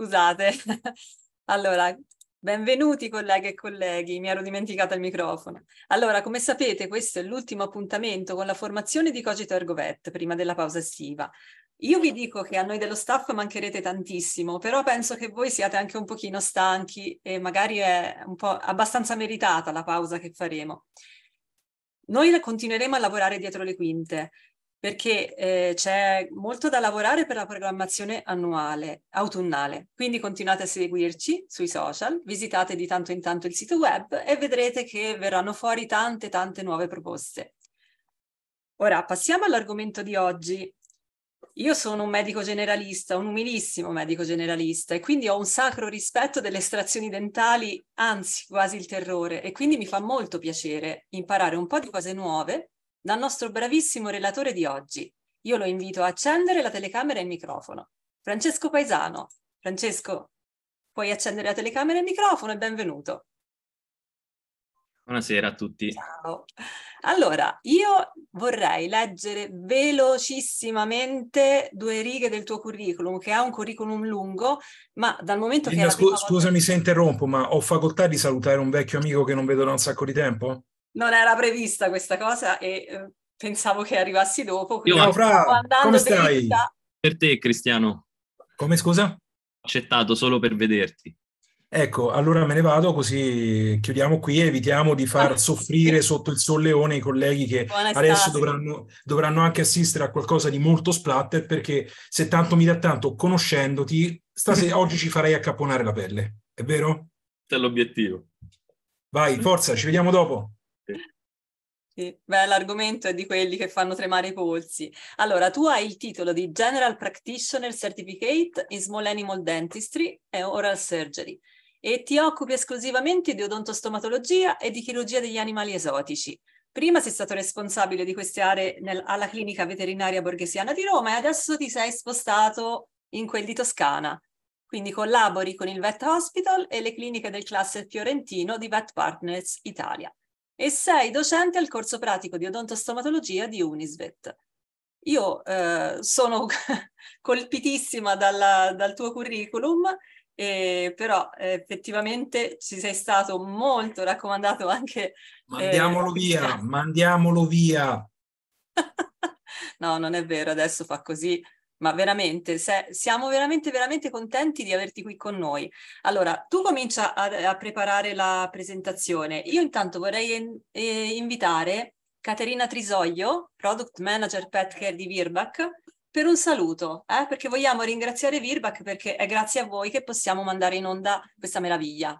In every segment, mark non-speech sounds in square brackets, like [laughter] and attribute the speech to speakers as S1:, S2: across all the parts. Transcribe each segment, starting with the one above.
S1: Scusate. [laughs] allora, benvenuti colleghe e colleghi, mi ero dimenticata il microfono. Allora, come sapete, questo è l'ultimo appuntamento con la formazione di Cogito Ergovet prima della pausa estiva. Io vi dico che a noi dello staff mancherete tantissimo, però penso che voi siate anche un pochino stanchi e magari è un po' abbastanza meritata la pausa che faremo. Noi continueremo a lavorare dietro le quinte, perché eh, c'è molto da lavorare per la programmazione annuale, autunnale. Quindi continuate a seguirci sui social, visitate di tanto in tanto il sito web e vedrete che verranno fuori tante tante nuove proposte. Ora passiamo all'argomento di oggi. Io sono un medico generalista, un umilissimo medico generalista e quindi ho un sacro rispetto delle estrazioni dentali, anzi quasi il terrore e quindi mi fa molto piacere imparare un po' di cose nuove dal nostro bravissimo relatore di oggi. Io lo invito a accendere la telecamera e il microfono. Francesco Paisano. Francesco, puoi accendere la telecamera e il microfono e benvenuto.
S2: Buonasera a tutti.
S1: Ciao. Allora, io vorrei leggere velocissimamente due righe del tuo curriculum, che è un curriculum lungo, ma dal momento Linda, che... Scu- volta... Scusami
S3: se interrompo, ma ho facoltà di salutare un vecchio amico che non vedo da un sacco di tempo?
S1: non era prevista questa cosa e eh, pensavo che arrivassi dopo. Io, no, fra, come stai? Dritta.
S2: Per te, Cristiano. Come scusa? Accettato solo per vederti.
S3: Ecco, allora me ne vado così chiudiamo qui e evitiamo di far soffrire sotto il solleone i colleghi che Buonasera. adesso dovranno, dovranno, anche assistere a qualcosa di molto splatter perché se tanto mi dà tanto conoscendoti, stasera, oggi ci farei accapponare la pelle, è vero? È l'obiettivo. Vai, forza, ci vediamo dopo.
S1: Sì. Beh, l'argomento è di quelli che fanno tremare i polsi. Allora, tu hai il titolo di General Practitioner Certificate in Small Animal Dentistry e Oral Surgery e ti occupi esclusivamente di odontostomatologia e di chirurgia degli animali esotici. Prima sei stato responsabile di queste aree nel, alla clinica veterinaria borghesiana di Roma e adesso ti sei spostato in quel di Toscana. Quindi collabori con il Vet Hospital e le cliniche del cluster fiorentino di Vet Partners Italia e sei docente al corso pratico di odontostomatologia di Unisvet. Io eh, sono [laughs] colpitissima dalla, dal tuo curriculum, eh, però effettivamente ci sei stato molto raccomandato anche... Mandiamolo eh, via, [laughs]
S3: mandiamolo via!
S1: no, non è vero, adesso fa così, ma veramente, se, siamo veramente, veramente contenti di averti qui con noi. Allora, tu comincia a, a preparare la presentazione. Io intanto vorrei in, eh, invitare Caterina Trisoglio, Product Manager Pet Care di Virbac, per un saluto, eh? perché vogliamo ringraziare Virbac perché è grazie a voi che possiamo mandare in onda questa meraviglia.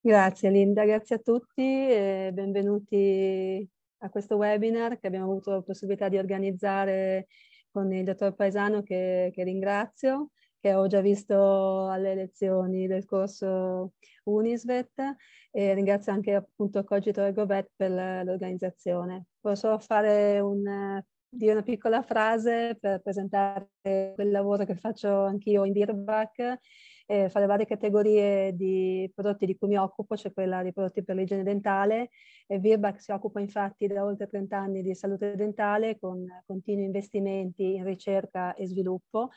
S4: Grazie Linda, grazie a tutti e benvenuti a questo webinar che abbiamo avuto la possibilità di organizzare con il dottor Paesano che, che ringrazio, che ho già visto alle lezioni del corso Unisvet e ringrazio anche appunto Cogito e Govet per l'organizzazione. Posso fare un dire una piccola frase per presentare quel lavoro che faccio anch'io in Birback eh, fra le varie categorie di prodotti di cui mi occupo c'è cioè quella dei prodotti per l'igiene dentale. Eh, Virbac si occupa infatti da oltre 30 anni di salute dentale con continui investimenti in ricerca e sviluppo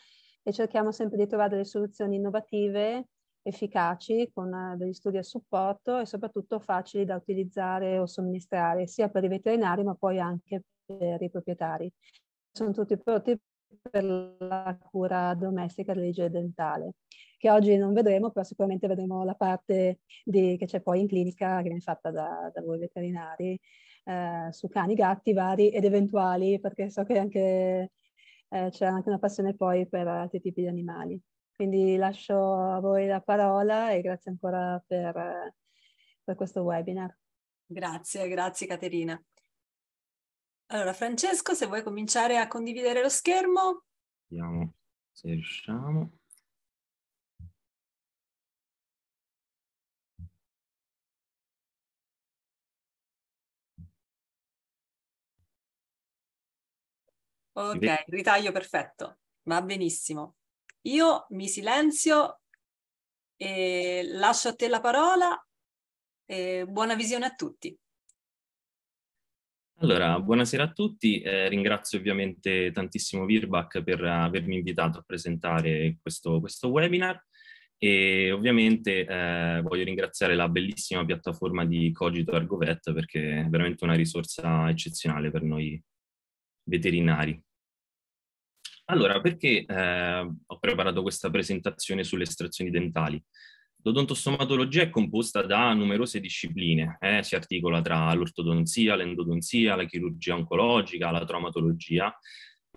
S4: e cerchiamo sempre di trovare delle soluzioni innovative efficaci con eh, degli studi a supporto e soprattutto facili da utilizzare o somministrare sia per i veterinari ma poi anche per i proprietari. Sono tutti prodotti per la cura domestica, dell'igiene dentale, che oggi non vedremo, però sicuramente vedremo la parte di, che c'è poi in clinica, che viene fatta da, da voi veterinari, eh, su cani, gatti vari ed eventuali, perché so che anche eh, c'è anche una passione poi per altri tipi di animali. Quindi lascio a voi la parola e grazie ancora per, eh, per questo webinar.
S1: Grazie, grazie Caterina. Allora, Francesco, se vuoi cominciare a condividere lo schermo.
S5: Vediamo se riusciamo.
S1: Ok, ritaglio perfetto, va benissimo. Io mi silenzio e lascio a te la parola. buona visione a tutti.
S5: Allora, buonasera a tutti, eh, ringrazio ovviamente
S2: tantissimo Virbac per avermi invitato a presentare questo, questo webinar e ovviamente eh, voglio ringraziare la bellissima piattaforma di Cogito Argovet perché è veramente una risorsa eccezionale per noi veterinari. Allora, perché eh, ho preparato questa presentazione sulle estrazioni dentali? L'odontostomatologia è composta da numerose discipline, eh? si articola tra l'ortodonzia, l'endodonzia, la chirurgia oncologica, la traumatologia,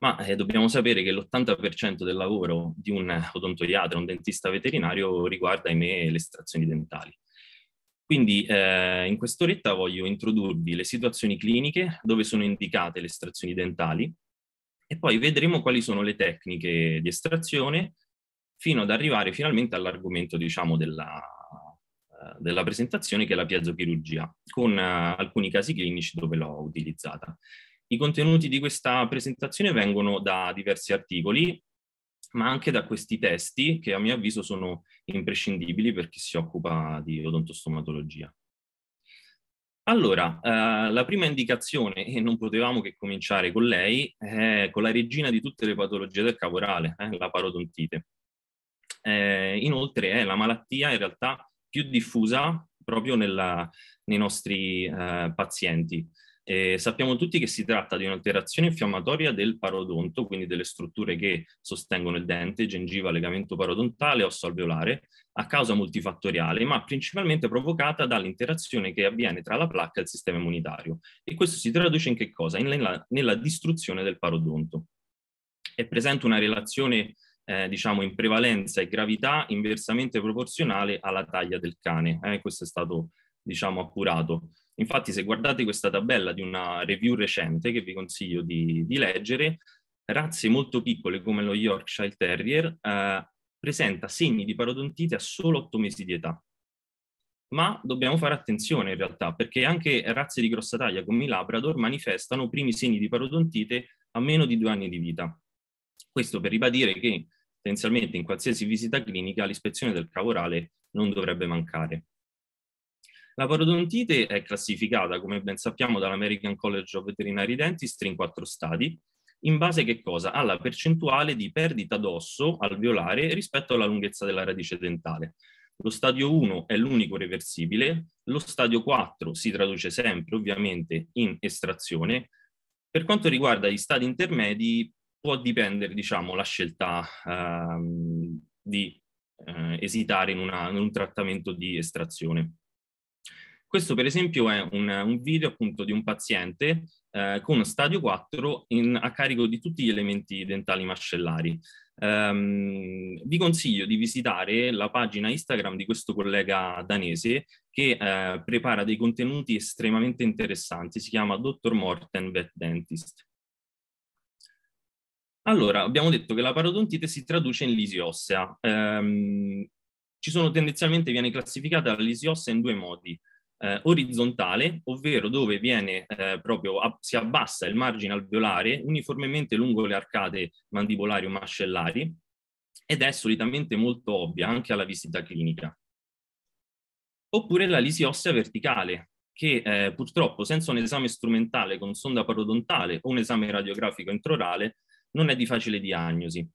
S2: ma eh, dobbiamo sapere che l'80% del lavoro di un odontoiatra, un dentista veterinario, riguarda, ahimè, le estrazioni dentali. Quindi eh, in quest'oretta voglio introdurvi le situazioni cliniche dove sono indicate le estrazioni dentali e poi vedremo quali sono le tecniche di estrazione fino ad arrivare finalmente all'argomento, diciamo, della, eh, della presentazione che è la piezochirurgia, con eh, alcuni casi clinici dove l'ho utilizzata. I contenuti di questa presentazione vengono da diversi articoli, ma anche da questi testi che a mio avviso sono imprescindibili per chi si occupa di odontostomatologia. Allora, eh, la prima indicazione, e non potevamo che cominciare con lei, è con la regina di tutte le patologie del caporale, eh, la parodontite. Eh, inoltre è eh, la malattia in realtà più diffusa proprio nella, nei nostri eh, pazienti. Eh, sappiamo tutti che si tratta di un'alterazione infiammatoria del parodonto, quindi delle strutture che sostengono il dente, gengiva, legamento parodontale, osso alveolare, a causa multifattoriale, ma principalmente provocata dall'interazione che avviene tra la placca e il sistema immunitario. E questo si traduce in che cosa? In, nella, nella distruzione del parodonto. È presente una relazione eh, diciamo in prevalenza e gravità inversamente proporzionale alla taglia del cane. Eh, questo è stato diciamo appurato. Infatti se guardate questa tabella di una review recente che vi consiglio di, di leggere, razze molto piccole come lo Yorkshire Terrier eh, presenta segni di parodontite a solo 8 mesi di età. Ma dobbiamo fare attenzione in realtà, perché anche razze di grossa taglia come i Labrador manifestano primi segni di parodontite a meno di due anni di vita. Questo per ribadire che Tendenzialmente in qualsiasi visita clinica l'ispezione del cavo orale non dovrebbe mancare. La parodontite è classificata, come ben sappiamo, dall'American College of Veterinary Dentistry in quattro stadi, in base che cosa? Alla percentuale di perdita d'osso alveolare rispetto alla lunghezza della radice dentale. Lo stadio 1 è l'unico reversibile, lo stadio 4 si traduce sempre ovviamente in estrazione. Per quanto riguarda gli stadi intermedi, può dipendere, diciamo, la scelta ehm, di eh, esitare in, una, in, un trattamento di estrazione. Questo per esempio è un, un video appunto di un paziente eh, con stadio 4 in, a carico di tutti gli elementi dentali mascellari. Um, vi consiglio di visitare la pagina Instagram di questo collega danese che eh, prepara dei contenuti estremamente interessanti, si chiama Dr. Morten Vet Dentist. Allora, abbiamo detto che la parodontite si traduce in lisi ossea. Ehm, ci sono tendenzialmente, viene classificata la lisi ossea in due modi. Eh, orizzontale, ovvero dove viene eh, proprio a, si abbassa il margine alveolare uniformemente lungo le arcate mandibolari o mascellari ed è solitamente molto ovvia anche alla visita clinica. Oppure la lisi ossea verticale, che eh, purtroppo senza un esame strumentale con sonda parodontale o un esame radiografico introrale non è di facile diagnosi.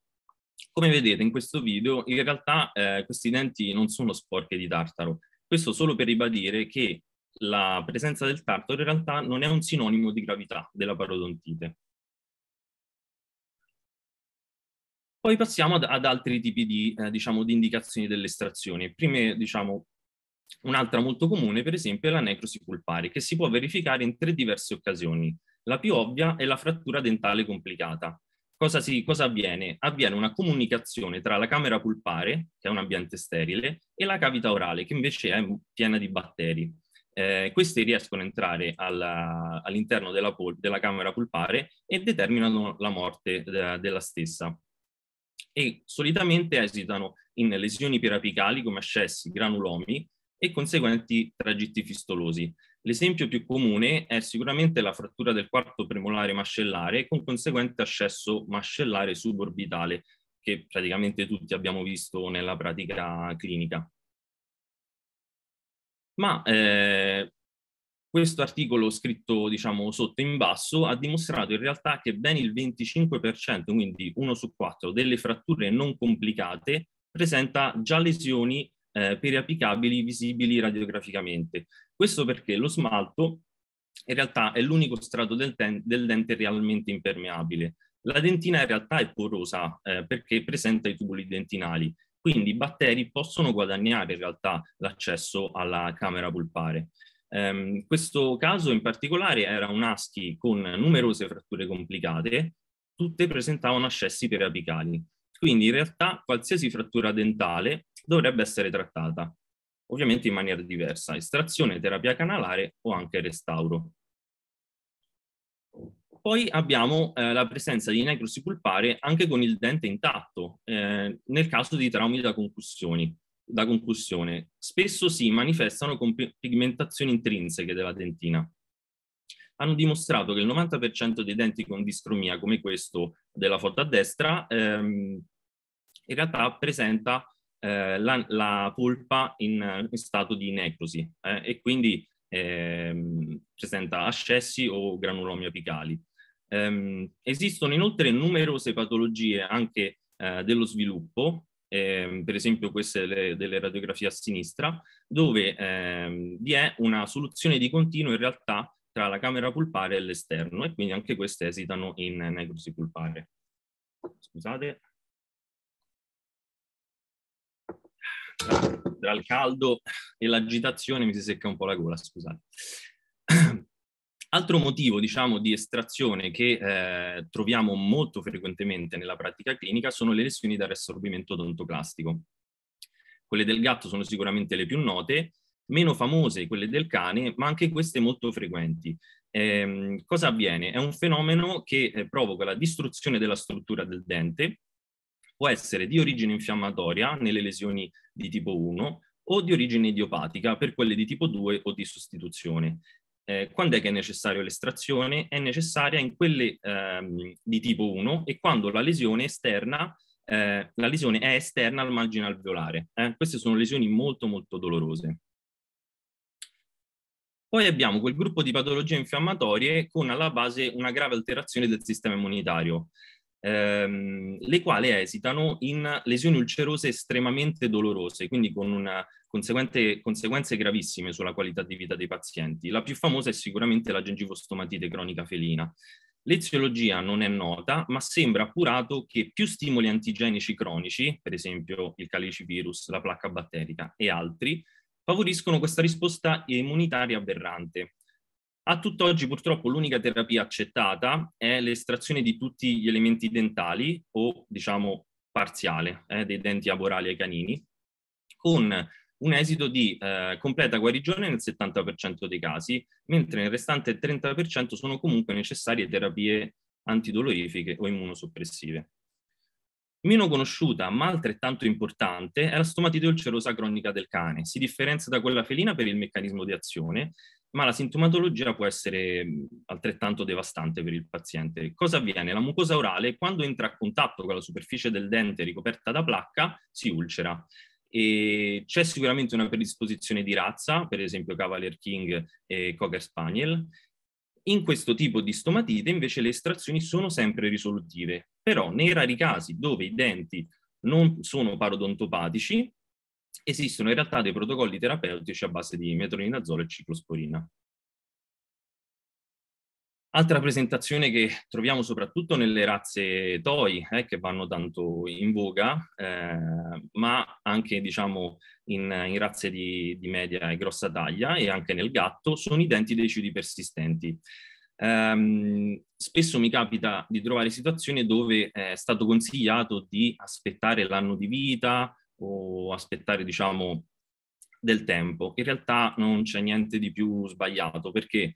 S2: Come vedete in questo video, in realtà eh, questi denti non sono sporchi di tartaro. Questo solo per ribadire che la presenza del tartaro in realtà non è un sinonimo di gravità della parodontite. Poi passiamo ad, ad altri tipi di, eh, diciamo, di indicazioni dell'estrazione. Prime, diciamo, un'altra molto comune, per esempio, è la necrosi pulpare, che si può verificare in tre diverse occasioni. La più ovvia è la frattura dentale complicata, cosa, si, cosa avviene? Avviene una comunicazione tra la camera pulpare, che è un ambiente sterile, e la cavità orale, che invece è piena di batteri. Eh, questi riescono a entrare alla, all'interno della, pol- della, camera pulpare e determinano la morte de- della stessa. E solitamente esitano in lesioni perapicali come ascessi, granulomi e conseguenti tragitti fistolosi. L'esempio più comune è sicuramente la frattura del quarto premolare mascellare con conseguente ascesso mascellare suborbitale, che praticamente tutti abbiamo visto nella pratica clinica.
S5: Ma eh,
S2: questo articolo scritto diciamo sotto in basso ha dimostrato in realtà che ben il 25%, quindi 1 su 4, delle fratture non complicate presenta già lesioni eh, periapicabili visibili radiograficamente questo perché lo smalto in realtà è l'unico strato del, del, dente realmente impermeabile. La dentina in realtà è porosa eh, perché presenta i tubuli dentinali, quindi i batteri possono guadagnare in realtà l'accesso alla camera pulpare. Ehm, questo caso in particolare era un ASCII con numerose fratture complicate, tutte presentavano ascessi apicali. Quindi in realtà qualsiasi frattura dentale dovrebbe essere trattata ovviamente in maniera diversa, estrazione, terapia canalare o anche restauro. Poi abbiamo eh, la presenza di necrosi pulpare anche con il dente intatto, eh, nel caso di traumi da, da concussione. Spesso si manifestano con pigmentazioni intrinseche della dentina. Hanno dimostrato che il 90% dei denti con distromia, come questo della foto a destra, ehm, in realtà presenta eh, la, la, polpa in, in, stato di necrosi eh, e quindi ehm, presenta ascessi o granulomi apicali. Ehm, esistono inoltre numerose patologie anche eh, dello sviluppo, ehm, per esempio queste le, delle radiografie a sinistra, dove ehm, vi è una soluzione di continuo in
S5: realtà tra la camera pulpare e l'esterno e quindi anche queste esitano in necrosi pulpare. Scusate. tra, tra il caldo e l'agitazione mi si secca un po' la gola, scusate.
S2: Altro motivo, diciamo, di estrazione che eh, troviamo molto frequentemente nella pratica clinica sono le lesioni da riassorbimento odontoclastico. Quelle del gatto sono sicuramente le più note, meno famose quelle del cane, ma anche queste molto frequenti. Eh, cosa avviene? È un fenomeno che eh, provoca la distruzione della struttura del dente può essere di origine infiammatoria nelle lesioni di tipo 1 o di origine idiopatica per quelle di tipo 2 o di sostituzione. Eh, quando è che è necessaria l'estrazione? È necessaria in quelle ehm, di tipo 1 e quando la lesione esterna eh, la lesione è esterna al margine alveolare. Eh? Queste sono lesioni molto molto dolorose. Poi abbiamo quel gruppo di patologie infiammatorie con alla base una grave alterazione del sistema immunitario ehm, le quali esitano in lesioni ulcerose estremamente dolorose, quindi con una conseguenze gravissime sulla qualità di vita dei pazienti. La più famosa è sicuramente la gengivostomatite cronica felina. L'eziologia non è nota, ma sembra appurato che più stimoli antigenici cronici, per esempio il calicivirus, la placca batterica e altri, favoriscono questa risposta immunitaria aberrante, a tutt'oggi purtroppo l'unica terapia accettata è l'estrazione di tutti gli elementi dentali o diciamo parziale eh, dei denti aborali ai canini con un esito di eh, completa guarigione nel 70% dei casi, mentre nel restante 30% sono comunque necessarie terapie antidolorifiche o immunosoppressive. Meno conosciuta, ma altrettanto importante, è la stomatite ulcerosa cronica del cane. Si differenzia da quella felina per il meccanismo di azione ma la sintomatologia può essere altrettanto devastante per il paziente. Cosa avviene? La mucosa orale, quando entra a contatto con la superficie del dente ricoperta da placca, si ulcera. E c'è sicuramente una predisposizione di razza, per esempio Cavalier King e Cocker Spaniel. In questo tipo di stomatite invece le estrazioni sono sempre risolutive, però nei rari casi dove i denti non sono parodontopatici, esistono in realtà dei protocolli terapeutici a base di metronidazolo e ciclosporina. Altra presentazione che troviamo soprattutto nelle razze TOI, eh, che vanno tanto in voga, eh, ma anche diciamo, in, in razze di, di, media e grossa taglia e anche nel gatto, sono i denti decidi persistenti. Um, spesso mi capita di trovare situazioni dove è stato consigliato di aspettare l'anno di vita o aspettare, diciamo, del tempo. In realtà non c'è niente di più sbagliato perché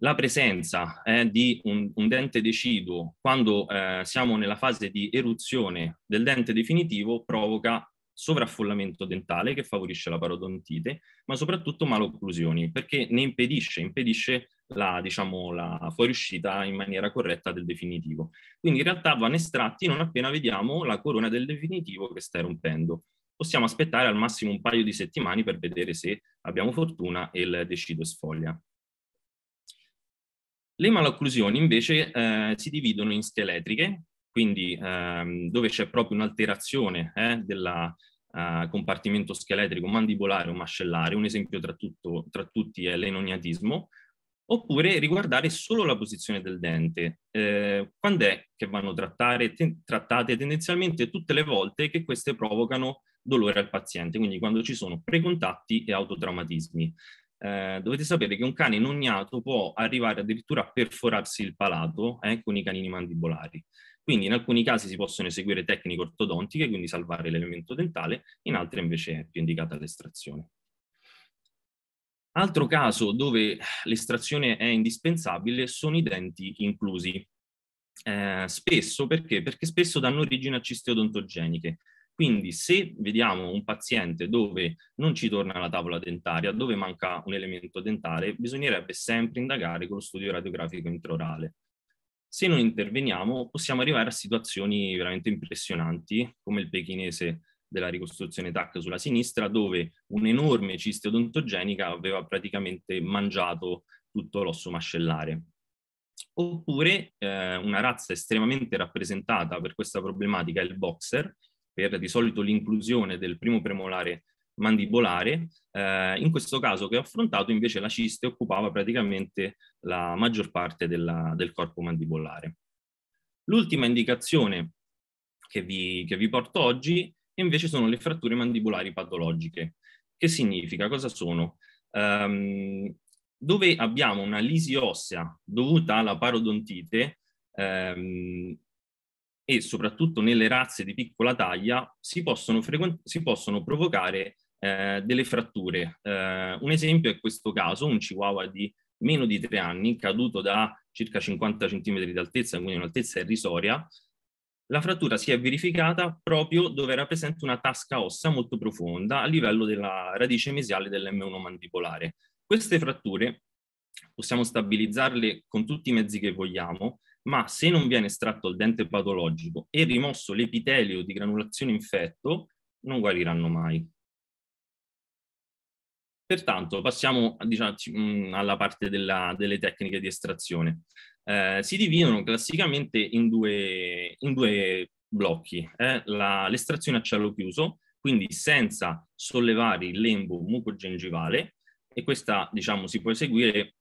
S2: la presenza eh, di un, un, dente deciduo quando eh, siamo nella fase di eruzione del dente definitivo provoca sovraffollamento dentale che favorisce la parodontite, ma soprattutto malocclusioni perché ne impedisce, impedisce la, diciamo, la fuoriuscita in maniera corretta del definitivo. Quindi in realtà vanno estratti non appena vediamo la corona del definitivo che sta rompendo. Possiamo aspettare al massimo un paio di settimane per vedere se abbiamo fortuna e il decido sfoglia. Le malocclusioni invece eh, si dividono in scheletriche, quindi ehm, dove c'è proprio un'alterazione eh, del eh, compartimento scheletrico mandibolare o mascellare, un esempio tra, tutto, tra tutti è l'enoniatismo, oppure riguardare solo la posizione del dente. Eh, quando è che vanno trattare, te, trattate tendenzialmente tutte le volte che queste provocano dolore al paziente, quindi quando ci sono precontatti e autotraumatismi. Eh, dovete sapere che un cane in ognato può arrivare addirittura a perforarsi il palato eh, con i canini mandibolari. Quindi in alcuni casi si possono eseguire tecniche ortodontiche, quindi salvare l'elemento dentale, in altri invece è più indicata l'estrazione. Altro caso dove l'estrazione è indispensabile sono i denti inclusi. Eh, spesso perché? Perché spesso danno origine a ciste odontogeniche. Quindi se vediamo un paziente dove non ci torna la tavola dentaria, dove manca un elemento dentale, bisognerebbe sempre indagare con lo studio radiografico intraorale. Se non interveniamo possiamo arrivare a situazioni veramente impressionanti come il pechinese della ricostruzione TAC sulla sinistra, dove un'enorme ciste odontogenica aveva praticamente mangiato tutto l'osso mascellare. Oppure eh, una razza estremamente rappresentata per questa problematica è il boxer, per di solito l'inclusione del primo premolare mandibolare, eh, in questo caso che ho affrontato invece la ciste occupava praticamente la maggior parte della, del corpo mandibolare. L'ultima indicazione che vi, che vi porto oggi e invece sono le fratture mandibolari patologiche. Che significa? Cosa sono? Um, dove abbiamo una lisi ossea dovuta alla parodontite um, e soprattutto nelle razze di piccola taglia si possono, frequen- si possono provocare eh, delle fratture. Eh, un esempio è questo caso, un chihuahua di meno di tre anni, caduto da circa 50 cm di altezza, quindi un'altezza irrisoria, la frattura si è verificata proprio dove era presente una tasca ossa molto profonda a livello della radice mesiale dell'M1 mandibolare. Queste fratture possiamo stabilizzarle con tutti i mezzi che vogliamo, ma se non viene estratto il dente patologico e rimosso l'epitelio di granulazione infetto, non guariranno mai. Pertanto passiamo diciamo, alla parte della, delle tecniche di estrazione. Eh, si dividono classicamente in due, in due blocchi. Eh? l'estrazione a cielo chiuso, quindi senza sollevare il lembo mucogengivale, e questa diciamo, si può eseguire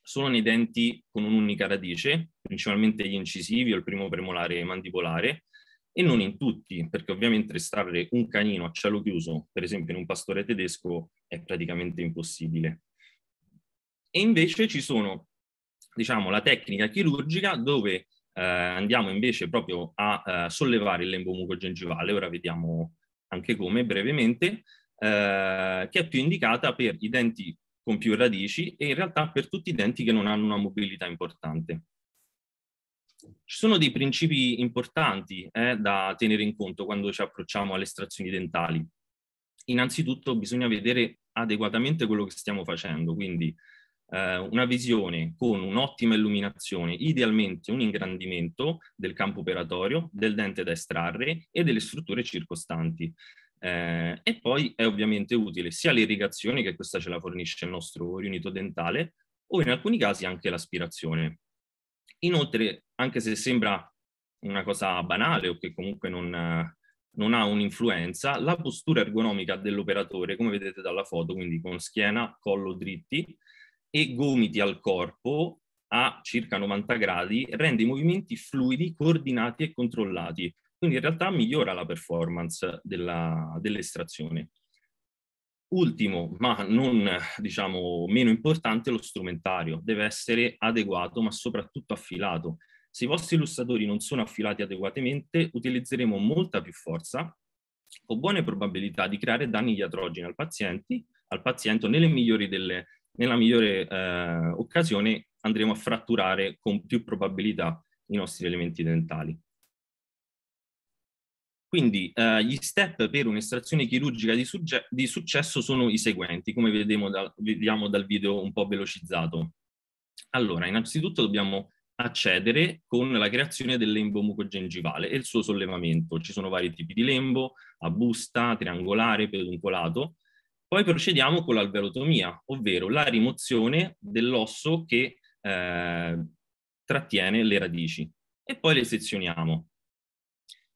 S2: solo nei denti con un'unica radice, principalmente gli incisivi o il primo premolare mandibolare, e non in tutti, perché ovviamente estrarre un canino a cielo chiuso, per esempio in un pastore tedesco, è praticamente impossibile. E invece ci sono diciamo, la tecnica chirurgica dove eh, andiamo invece proprio a eh, sollevare il lembo mucogengivale, ora vediamo anche come brevemente, eh, che è più indicata per i denti con più radici e in realtà per tutti i denti che non hanno una mobilità importante. Ci sono dei principi importanti eh, da tenere in conto quando ci approcciamo alle estrazioni dentali. Innanzitutto bisogna vedere adeguatamente quello che stiamo facendo, quindi eh, una visione con un'ottima illuminazione, idealmente un ingrandimento del campo operatorio, del dente da estrarre e delle strutture circostanti. Eh, e poi è ovviamente utile sia l'irrigazione, che questa ce la fornisce il nostro riunito dentale, o in alcuni casi anche l'aspirazione. Inoltre, anche se sembra una cosa banale o che comunque non, non ha un'influenza, la postura ergonomica dell'operatore, come vedete dalla foto, quindi con schiena, collo dritti, e gomiti al corpo a circa 90 gradi, rende i movimenti fluidi, coordinati e controllati. Quindi in realtà migliora la performance della, dell'estrazione. Ultimo, ma non diciamo meno importante, lo strumentario. Deve essere adeguato, ma soprattutto affilato. Se i vostri illustratori non sono affilati adeguatamente, utilizzeremo molta più forza con buone probabilità di creare danni iatrogeni al paziente, al paziente nelle migliori delle nella migliore eh, occasione andremo a fratturare con più probabilità i nostri elementi dentali. Quindi eh, gli step per un'estrazione chirurgica di, di, successo sono i seguenti, come da, vediamo dal video un po' velocizzato. Allora, innanzitutto dobbiamo accedere con la creazione del lembo mucogengivale e il suo sollevamento. Ci sono vari tipi di lembo, a busta, triangolare, peduncolato, poi procediamo con l'alveotomia, ovvero la rimozione dell'osso che eh, trattiene le radici e poi le sezioniamo.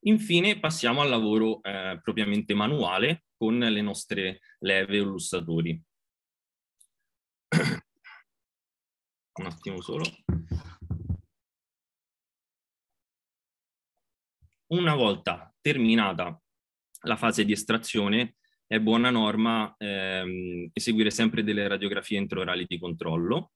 S2: Infine passiamo al lavoro eh, propriamente manuale con
S5: le nostre leve o lussatori. Un attimo solo. Una volta terminata la fase di estrazione
S2: è buona norma ehm, eseguire sempre delle radiografie intraorali di controllo.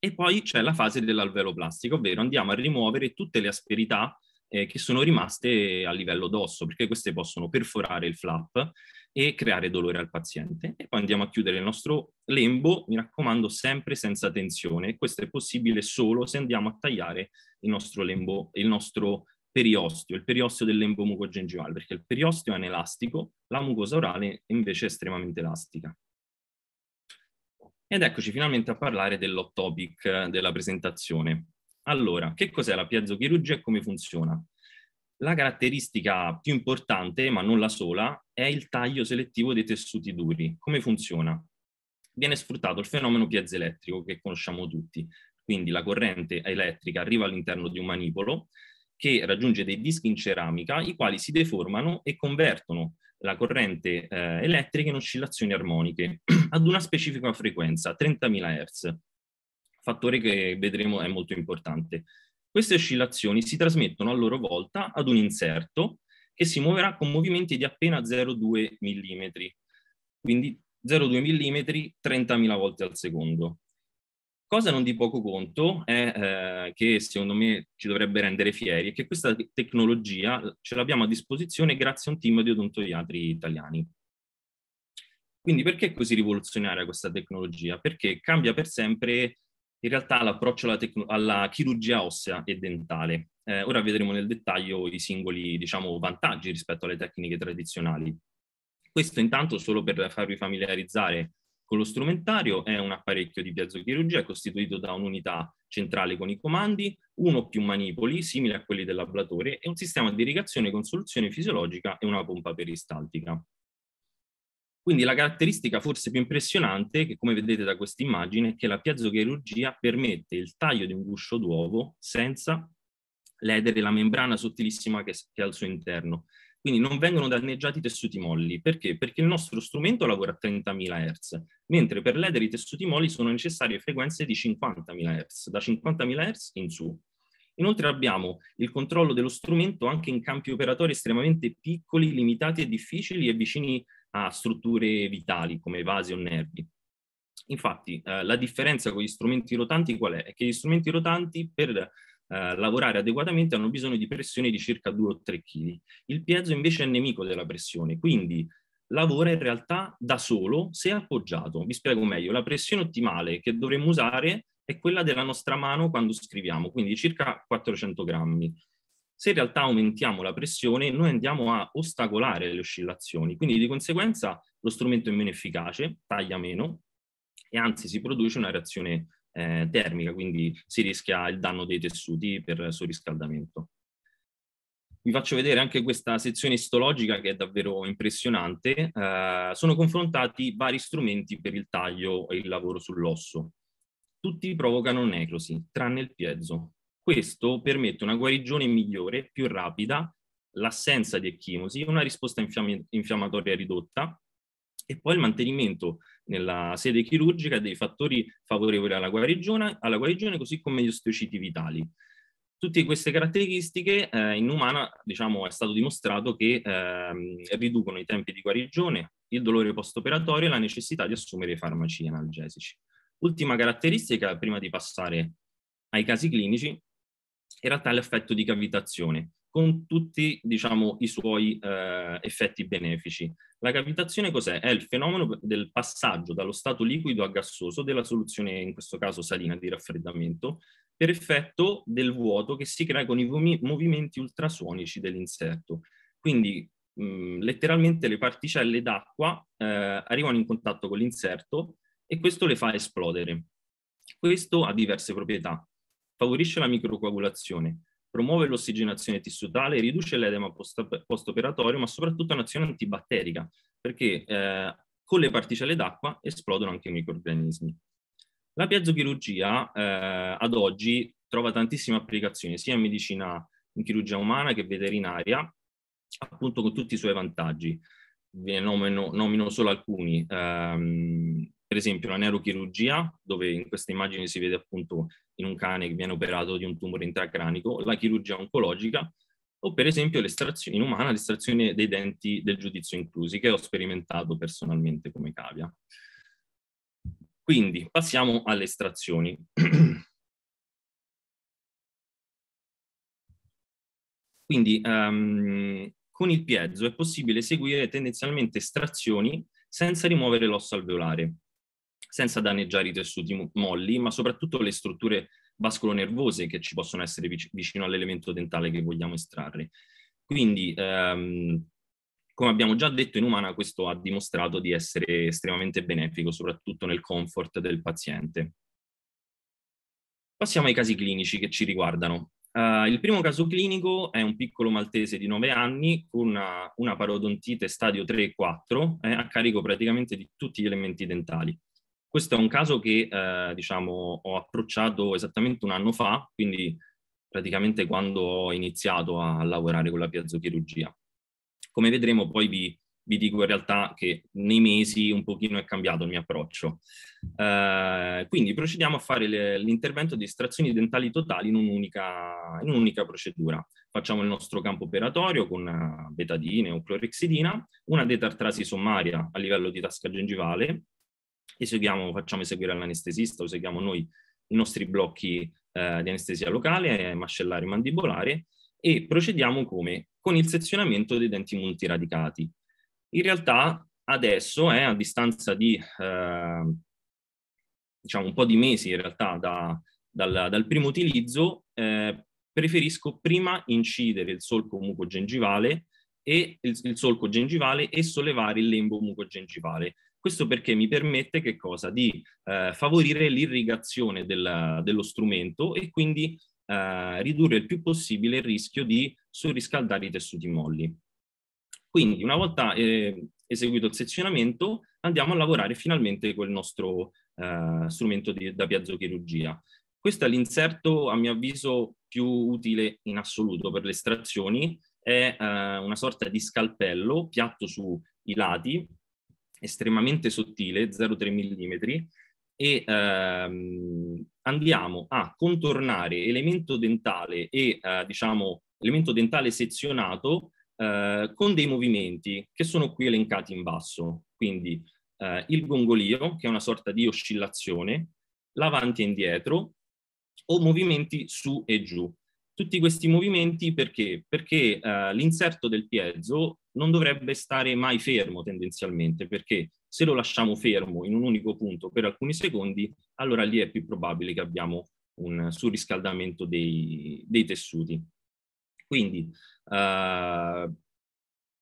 S2: E poi c'è la fase dell'alveoloplastico, ovvero andiamo a rimuovere tutte le asperità eh, che sono rimaste a livello d'osso, perché queste possono perforare il flap e creare dolore al paziente. E poi andiamo a chiudere il nostro lembo, mi raccomando, sempre senza tensione. Questo è possibile solo se andiamo a tagliare il nostro lembo, il nostro periostio, il periostio del lembo mucogengivale, perché il periostio è anelastico, la mucosa orale invece è estremamente elastica. Ed eccoci finalmente a parlare dell'hot topic della presentazione. Allora, che cos'è la piezochirurgia e come funziona? La caratteristica più importante, ma non la sola, è il taglio selettivo dei tessuti duri. Come funziona? Viene sfruttato il fenomeno piezoelettrico che conosciamo tutti, quindi la corrente elettrica arriva all'interno di un manipolo, che raggiunge dei dischi in ceramica, i quali si deformano e convertono la corrente eh, elettrica in oscillazioni armoniche [clears throat] ad una specifica frequenza, 30.000 Hz, fattore che vedremo è molto importante. Queste oscillazioni si trasmettono a loro volta ad un inserto che si muoverà con movimenti di appena 0,2 mm, quindi 0,2 mm 30.000 volte al secondo. Cosa non di poco conto è eh, che secondo me ci dovrebbe rendere fieri è che questa tecnologia eh, ce l'abbiamo a disposizione grazie a un team di odontoiatri italiani. Quindi perché è così rivoluzionaria questa tecnologia? Perché cambia per sempre in realtà l'approccio alla, alla chirurgia ossea e dentale. Eh, ora vedremo nel dettaglio i singoli diciamo, vantaggi rispetto alle tecniche tradizionali. Questo intanto solo per farvi familiarizzare lo strumentario è un apparecchio di piezochirurgia costituito da un'unità centrale con i comandi, uno o più manipoli simili a quelli dell'ablatore e un sistema di irrigazione con soluzione fisiologica e una pompa peristaltica. Quindi la caratteristica forse più impressionante, che come vedete da questa immagine, è che la piezochirurgia permette il taglio di un guscio d'uovo senza ledere la membrana sottilissima che è al suo interno, quindi non vengono danneggiati i tessuti molli. Perché? Perché il nostro strumento lavora a 30.000 Hz, mentre per ledere i tessuti molli sono necessarie frequenze di 50.000 Hz, da 50.000 Hz in su. Inoltre abbiamo il controllo dello strumento anche in campi operatori estremamente piccoli, limitati e difficili e vicini a strutture vitali come vasi o nervi. Infatti eh, la differenza con gli strumenti rotanti qual è? È che gli strumenti rotanti per eh, lavorare adeguatamente hanno bisogno di pressioni di circa 2 o 3 kg. Il piezo invece è nemico della pressione, quindi lavora in realtà da solo se appoggiato. Vi spiego meglio, la pressione ottimale che dovremmo usare è quella della nostra mano quando scriviamo, quindi circa 400 grammi. Se in realtà aumentiamo la pressione, noi andiamo a ostacolare le oscillazioni, quindi di conseguenza lo strumento è meno efficace, taglia meno e anzi si produce una reazione eh, termica, quindi si rischia il danno dei tessuti per surriscaldamento. Vi faccio vedere anche questa sezione istologica che è davvero impressionante. Eh, sono confrontati vari strumenti per il taglio e il lavoro sull'osso. Tutti provocano necrosi, tranne il piezo. Questo permette una guarigione migliore, più rapida, l'assenza di ecchimosi, una risposta infiamm- infiammatoria ridotta e poi il mantenimento nella sede chirurgica dei fattori favorevoli alla guarigione, alla guarigione così come gli osteociti vitali. Tutte queste caratteristiche eh, in umana diciamo, è stato dimostrato che eh, riducono i tempi di guarigione, il dolore postoperatorio e la necessità di assumere farmaci analgesici. Ultima caratteristica, prima di passare ai casi clinici, in realtà è l'effetto di cavitazione con tutti diciamo, i suoi eh, effetti benefici. La cavitazione cos'è? È il fenomeno del passaggio dallo stato liquido a gassoso della soluzione, in questo caso salina di raffreddamento, per effetto del vuoto che si crea con i movimenti ultrasuonici dell'inserto. Quindi mh, mm, letteralmente le particelle d'acqua eh, arrivano in contatto con l'inserto e questo le fa esplodere. Questo ha diverse proprietà. Favorisce la microcoagulazione, promuove l'ossigenazione tissutale, riduce l'edema postoperatorio, ma soprattutto un'azione antibatterica, perché eh, con le particelle d'acqua esplodono anche i microorganismi. La piazochirurgia eh, ad oggi trova tantissime applicazioni, sia in medicina, in chirurgia umana che veterinaria, appunto con tutti i suoi vantaggi. Ve nomino, nomino solo alcuni. Eh, per esempio la neurochirurgia, dove in queste immagini si vede appunto in un cane che viene operato di un tumore intracranico, la chirurgia oncologica, o per esempio l'estrazione in umana l'estrazione dei denti del giudizio inclusi, che ho sperimentato
S5: personalmente come cavia. Quindi passiamo alle estrazioni. [clears throat] Quindi um, con il piezo è possibile eseguire tendenzialmente estrazioni
S2: senza rimuovere l'osso alveolare, senza danneggiare i tessuti molli, ma soprattutto le strutture vasculonervose che ci possono essere vicino all'elemento dentale che vogliamo estrarre. Quindi, ehm, come abbiamo già detto in umana, questo ha dimostrato di essere estremamente benefico, soprattutto nel comfort del paziente. Passiamo ai casi clinici che ci riguardano. Uh, il primo caso clinico è un piccolo maltese di 9 anni con una, una parodontite stadio 3 e 4 eh, a carico praticamente di tutti gli elementi dentali. Questo è un caso che eh, diciamo, ho approcciato esattamente un anno fa, quindi praticamente quando ho iniziato a lavorare con la piazzochirurgia. Come vedremo poi vi, vi, dico in realtà che nei mesi un pochino è cambiato il mio approccio. Eh, quindi procediamo a fare le, l'intervento di estrazioni dentali totali in un'unica, in un'unica procedura. Facciamo il nostro campo operatorio con eh, betadine o clorexidina, una detartrasi sommaria a livello di tasca gengivale, eseguiamo, facciamo eseguire all'anestesista, eseguiamo noi i nostri blocchi eh, di anestesia locale, eh, mascellare e mandibolare e procediamo come? Con il sezionamento dei denti multiradicati. In realtà adesso, eh, a distanza di eh, diciamo un po' di mesi in realtà da, dal, dal, primo utilizzo, eh, preferisco prima incidere il solco mucogengivale e il, il solco gengivale e sollevare il lembo muco gengivale. Questo perché mi permette che cosa? Di eh, favorire l'irrigazione della, dello strumento e quindi eh, ridurre il più possibile il rischio di surriscaldare i tessuti molli. Quindi una volta eh, eseguito il sezionamento andiamo a lavorare finalmente col nostro eh, strumento di, da piazzochirurgia. Questo è l'inserto a mio avviso più utile in assoluto per le estrazioni, è eh, una sorta di scalpello piatto sui lati estremamente sottile, 0,3 mm, e ehm, andiamo a contornare elemento dentale e eh, diciamo elemento dentale sezionato eh, con dei movimenti che sono qui elencati in basso. Quindi eh, il gongolio, che è una sorta di oscillazione, l'avanti e indietro, o movimenti su e giù. Tutti questi movimenti perché? Perché eh, l'inserto del piezo non dovrebbe stare mai fermo tendenzialmente, perché se lo lasciamo fermo in un unico punto per alcuni secondi, allora lì è più probabile che abbiamo un surriscaldamento dei, dei tessuti. Quindi, eh, ah,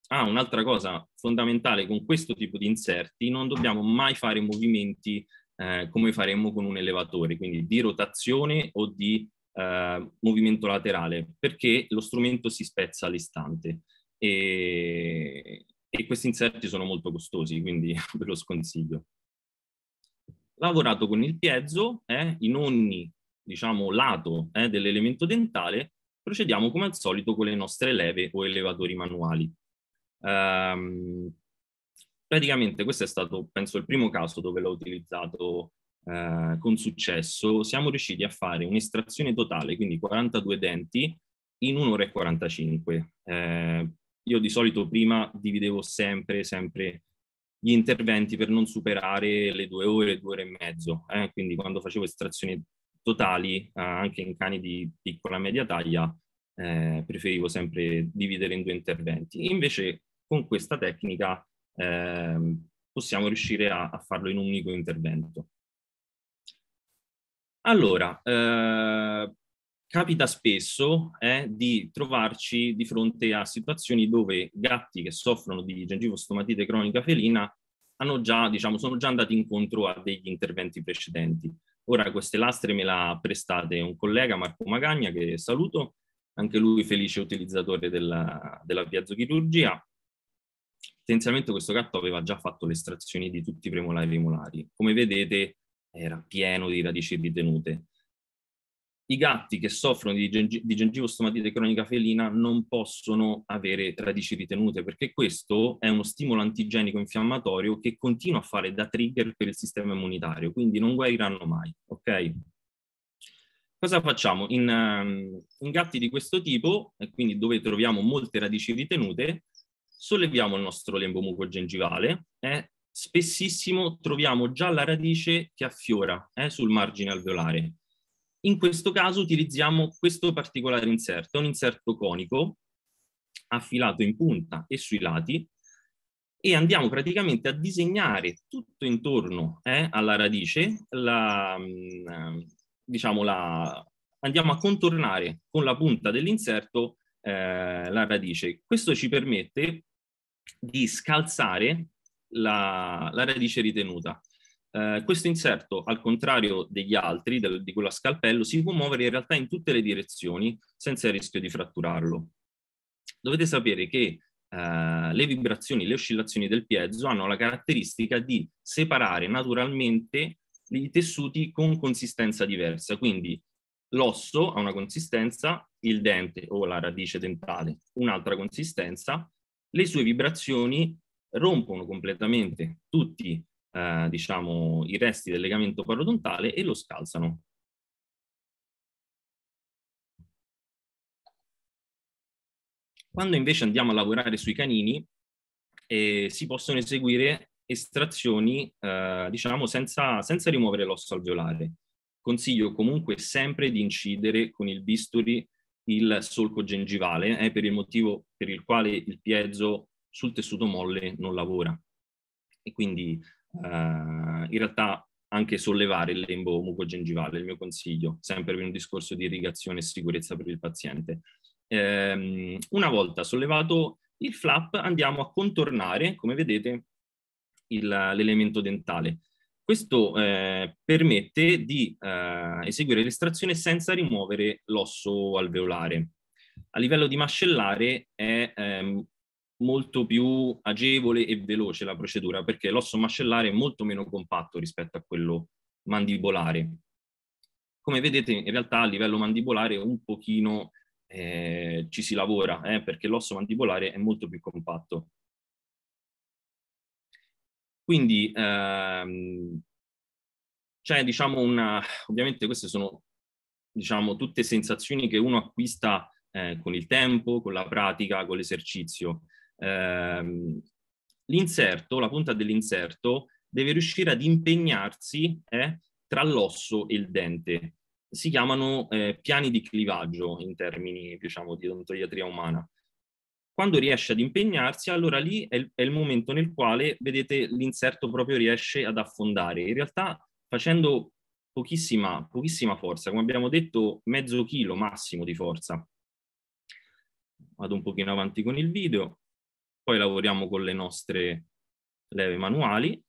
S2: un'altra cosa fondamentale con questo tipo di inserti, non dobbiamo mai fare movimenti eh, come faremmo con un elevatore, quindi di rotazione o di eh, movimento laterale, perché lo strumento si spezza all'istante e, e questi inserti sono molto costosi, quindi [laughs] ve lo sconsiglio. Lavorato con il piezo, eh, in ogni diciamo, lato eh, dell'elemento dentale, procediamo come al solito con le nostre leve o elevatori manuali. Um, praticamente questo è stato, penso, il primo caso dove l'ho utilizzato eh, con successo. Siamo riusciti a fare un'estrazione totale, quindi 42 denti, in un'ora e 45. Eh, io di solito prima dividevo sempre, sempre gli interventi per non superare le due ore, due ore e mezzo. Eh? Quindi quando facevo estrazioni totali, eh, anche in cani di piccola e media taglia, eh, preferivo sempre dividere in due interventi. Invece con questa tecnica ehm, possiamo riuscire a, a, farlo in un unico intervento. Allora, eh, capita spesso è eh, di trovarci di fronte a situazioni dove gatti che soffrono di gengivostomatite cronica felina hanno già, diciamo, sono già andati incontro a degli interventi precedenti. Ora queste lastre me le ha prestate un collega, Marco Magagna, che saluto, anche lui felice utilizzatore della, della piazzochirurgia. Tendenzialmente questo gatto aveva già fatto le estrazioni di tutti i premolari e molari. Come vedete era pieno di radici ritenute i gatti che soffrono di, gengi- di gengivostomatite cronica felina non possono avere radici ritenute perché questo è uno stimolo antigenico infiammatorio che continua a fare da trigger per il sistema immunitario, quindi non guariranno mai, ok? Cosa facciamo? In, ehm, in gatti di questo tipo, e quindi dove troviamo molte radici ritenute, solleviamo il nostro lembo muco gengivale e eh? spessissimo troviamo già la radice che affiora eh, sul margine alveolare in questo caso utilizziamo questo particolare inserto, un inserto conico affilato in punta e sui lati e andiamo praticamente a disegnare tutto intorno eh, alla radice, la, mm, eh, diciamo la, andiamo a contornare con la punta dell'inserto eh, la radice. Questo ci permette di scalzare la, la radice ritenuta. Eh, questo inserto, al contrario degli altri, del, di quello a scalpello, si può muovere in realtà in tutte le direzioni senza il rischio di fratturarlo. Dovete sapere che eh, le vibrazioni, le oscillazioni del piezo hanno la caratteristica di separare naturalmente i tessuti con consistenza diversa, quindi l'osso ha una consistenza, il dente o la radice dentale un'altra consistenza, le sue vibrazioni rompono completamente
S5: tutti eh, diciamo, i resti del legamento parodontale e lo scalzano. Quando invece andiamo a lavorare sui canini, eh, si possono eseguire
S2: estrazioni, eh, diciamo, senza, senza rimuovere l'osso alveolare. Consiglio comunque sempre di incidere con il bisturi il solco gengivale, è eh, per il motivo per il quale il piezo sul tessuto molle non lavora. E quindi eh, in realtà anche sollevare il lembo mucogengivale, il mio consiglio, sempre per un discorso di irrigazione e sicurezza per il paziente. Ehm, una volta sollevato il flap andiamo a contornare, come vedete, il, l'elemento dentale. Questo eh, permette di eh, eseguire l'estrazione senza rimuovere l'osso alveolare. A livello di mascellare è ehm, molto più agevole e veloce la procedura perché l'osso mascellare è molto meno compatto rispetto a quello mandibolare. Come vedete in realtà a livello mandibolare un pochino eh, ci si lavora eh, perché l'osso mandibolare è molto più compatto. Quindi ehm, c'è diciamo una, ovviamente queste sono diciamo tutte sensazioni che uno acquista eh, con il tempo, con la pratica, con l'esercizio. Ehm, l'inserto, la punta dell'inserto, deve riuscire ad impegnarsi eh, tra l'osso e il dente. Si chiamano eh, piani di clivaggio in termini, diciamo, di odontoiatria umana. Quando riesce ad impegnarsi, allora lì è il, è il momento nel quale, vedete, l'inserto proprio riesce ad affondare. In realtà, facendo pochissima, pochissima forza, come abbiamo detto, mezzo chilo massimo di forza. Vado
S5: un pochino avanti con il video poi lavoriamo con le nostre leve manuali.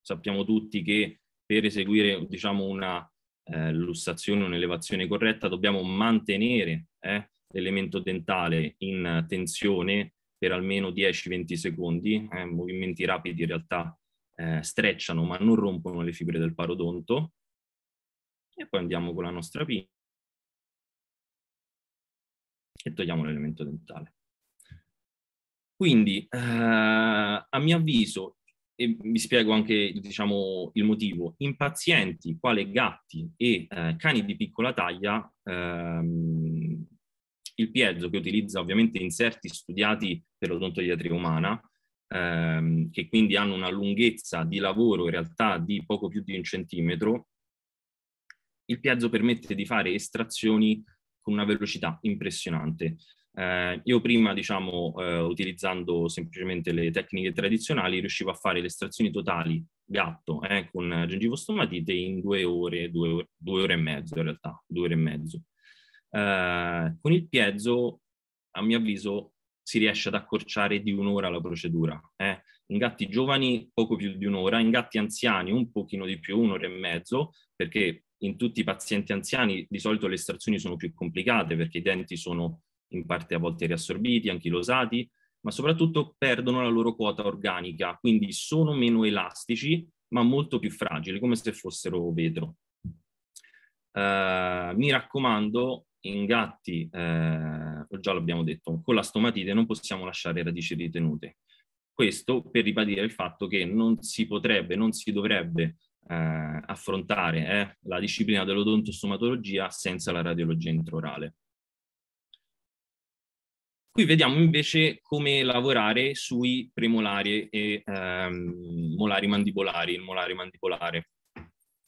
S5: Sappiamo tutti che
S2: per eseguire diciamo, una eh, lussazione, un'elevazione corretta, dobbiamo mantenere eh, l'elemento dentale in tensione per almeno 10-20 secondi. Eh, movimenti rapidi in realtà eh, strecciano ma non rompono le fibre del
S5: parodonto. E poi andiamo con la nostra pinza e togliamo l'elemento dentale. Quindi, eh,
S2: a mio avviso, e vi spiego anche diciamo, il motivo, in pazienti quali gatti e eh, cani di piccola taglia, ehm, il piezo che utilizza ovviamente inserti studiati per l'odontoiatria umana, ehm, che quindi hanno una lunghezza di lavoro in realtà di poco più di un centimetro, il piezo permette di fare estrazioni con una velocità impressionante. Eh, io prima, diciamo, eh, utilizzando semplicemente le tecniche tradizionali, riuscivo a fare le estrazioni totali gatto eh, con gengivostomatite in due ore, due ore, due ore e mezzo in realtà, due ore e mezzo. Eh, con il piezo, a mio avviso, si riesce ad accorciare di un'ora la procedura. Eh. In gatti giovani poco più di un'ora, in gatti anziani un pochino di più, un'ora e mezzo, perché in tutti i pazienti anziani di solito le estrazioni sono più complicate perché i denti sono in parte a volte riassorbiti, anchilosati, ma soprattutto perdono la loro quota organica, quindi sono meno elastici ma molto più fragili, come se fossero vetro. Eh, mi raccomando, in gatti, eh, già l'abbiamo detto, con la stomatite non possiamo lasciare radici ritenute. Questo per ribadire il fatto che non si potrebbe, non si dovrebbe eh, affrontare è eh, la disciplina dell'odontostomatologia senza la radiologia intraorale. Qui vediamo invece come lavorare sui premolari e ehm, molari mandibolari, il molare mandibolare.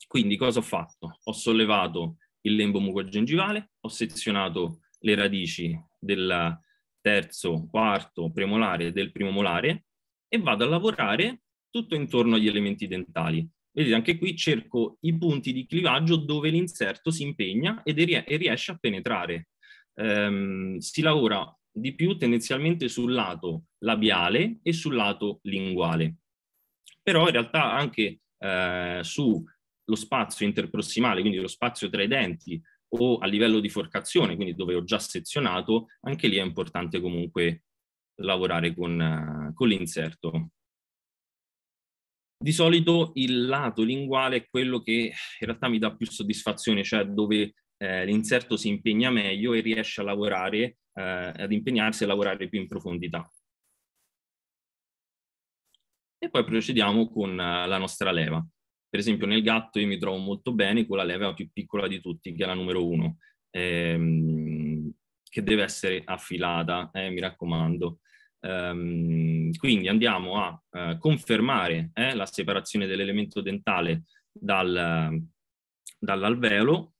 S2: Quindi cosa ho fatto? Ho sollevato il lembo mucogengivale, ho sezionato le radici del terzo, quarto premolare e del primo molare e vado a lavorare tutto intorno agli elementi dentali. Vedete, anche qui cerco i punti di clivaggio dove l'inserto si impegna e riesce a penetrare. Ehm, si lavora di più tendenzialmente sul lato labiale e sul lato linguale. Però in realtà anche eh, sullo spazio interprossimale, quindi lo spazio tra i denti o a livello di forcazione, quindi dove ho già sezionato, anche lì è importante comunque lavorare con, con l'inserto. Di solito il lato linguale è quello che in realtà mi dà più soddisfazione, cioè dove eh, l'inserto si impegna meglio e riesce a lavorare, eh, ad impegnarsi e lavorare più in profondità. E poi procediamo con eh, la nostra leva. Per esempio nel gatto io mi trovo molto bene con la leva più piccola di tutti, che è la numero 1, ehm, che deve essere affilata, eh, mi raccomando. Um, quindi andiamo a uh, confermare eh, la separazione dell'elemento dentale
S5: dal, dall'alveolo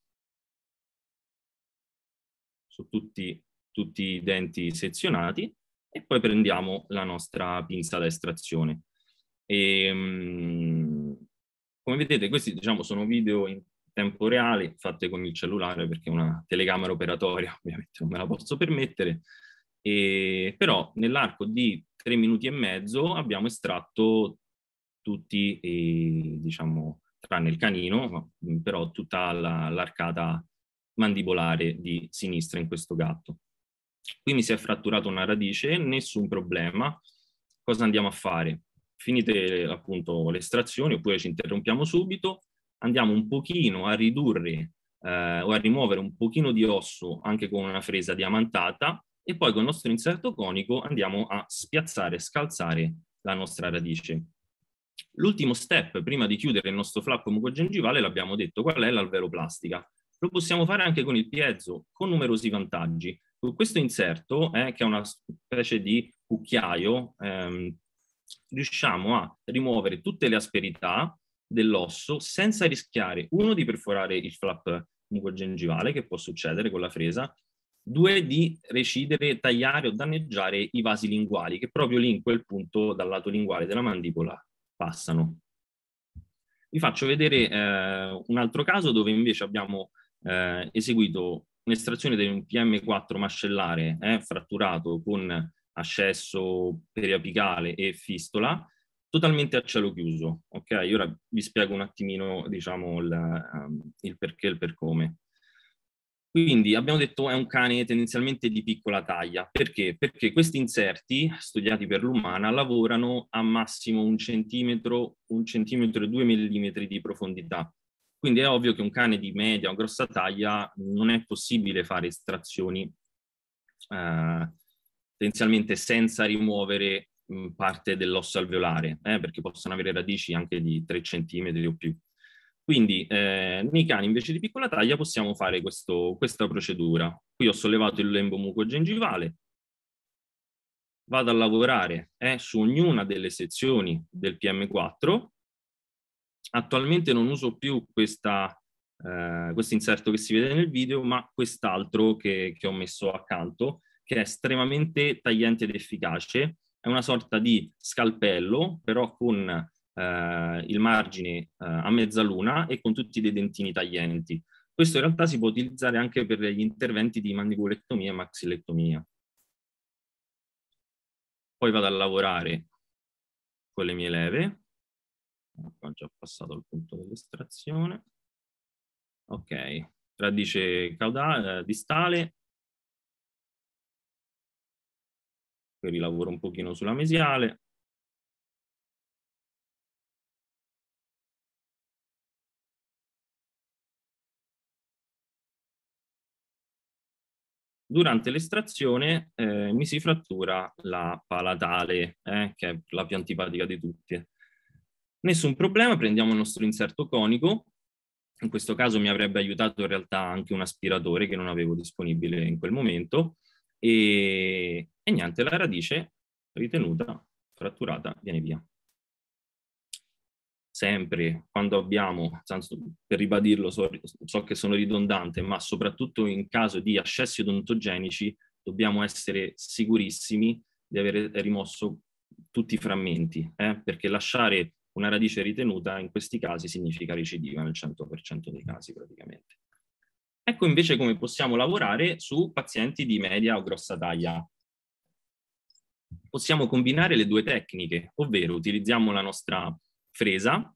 S5: su tutti, tutti i denti sezionati e poi prendiamo la nostra
S2: pinza da estrazione. E, um, come vedete questi diciamo, sono video in tempo reale fatte con il cellulare perché una telecamera operatoria ovviamente non me la posso permettere e, però nell'arco di tre minuti e mezzo abbiamo estratto tutti, eh, diciamo, tranne il canino, però tutta la, l'arcata mandibolare di sinistra in questo gatto. Qui mi si è fratturata una radice, nessun problema. Cosa andiamo a fare? Finite appunto le estrazioni oppure ci interrompiamo subito, andiamo un pochino a ridurre eh, o a rimuovere un pochino di osso anche con una fresa diamantata e poi con il nostro inserto conico andiamo a spiazzare, scalzare la nostra radice. L'ultimo step, prima di chiudere il nostro flap mucogengivale, l'abbiamo detto, qual è l'alveoplastica? Lo possiamo fare anche con il piezo, con numerosi vantaggi. Questo inserto, eh, che è una specie di cucchiaio, ehm, riusciamo a rimuovere tutte le asperità dell'osso senza rischiare, uno, di perforare il flap mucogengivale, che può succedere con la fresa, due di recidere, tagliare o danneggiare i vasi linguali, che proprio lì in quel punto dal lato linguale della mandibola passano. Vi faccio vedere eh, un altro caso dove invece abbiamo eh, eseguito un'estrazione di un PM4 mascellare eh, fratturato con ascesso periapicale e fistola, totalmente a cielo chiuso. Ok, ora vi spiego un attimino diciamo, il, um, il perché e il per come. Quindi abbiamo detto è un cane tendenzialmente di piccola taglia. Perché? Perché questi inserti, studiati per l'umana, lavorano a massimo un centimetro, un centimetro e due millimetri di profondità. Quindi è ovvio che un cane di media o grossa taglia non è possibile fare estrazioni eh, tendenzialmente senza rimuovere mh, parte dell'osso alveolare, eh, perché possono avere radici anche di 3 centimetri o più. Quindi eh, nei cani invece di piccola taglia possiamo fare questo, questa procedura. Qui ho sollevato il lembo muco gengivale, vado a lavorare eh, su ognuna delle sezioni del PM4. Attualmente non uso più questa, eh, questo inserto che si vede nel video, ma quest'altro che, che ho messo accanto, che è estremamente tagliente ed efficace. È una sorta di scalpello, però con eh, il margine eh, a mezzaluna e con tutti dei dentini taglienti. Questo in realtà si può utilizzare anche per gli interventi di
S5: mandibolectomia e maxilectomia. Poi vado a lavorare con le mie leve. Ecco, ho già passato il punto dell'estrazione. Ok, radice caudale, eh, distale, poi rilavoro un pochino sulla mesiale, Durante l'estrazione eh, mi si frattura la palatale, eh,
S2: che è la più antipatica di tutte. Nessun problema, prendiamo il nostro inserto conico. In questo caso mi avrebbe aiutato in realtà anche un aspiratore che non avevo disponibile in quel momento. E, e niente, la radice ritenuta fratturata viene via sempre quando abbiamo, per ribadirlo so, so, che sono ridondante, ma soprattutto in caso di ascessi odontogenici dobbiamo essere sicurissimi di avere rimosso tutti i frammenti, eh? perché lasciare una radice ritenuta in questi casi significa recidiva nel 100% dei casi praticamente. Ecco invece come possiamo lavorare su pazienti di media o grossa taglia. Possiamo combinare le due tecniche, ovvero utilizziamo la nostra fresa,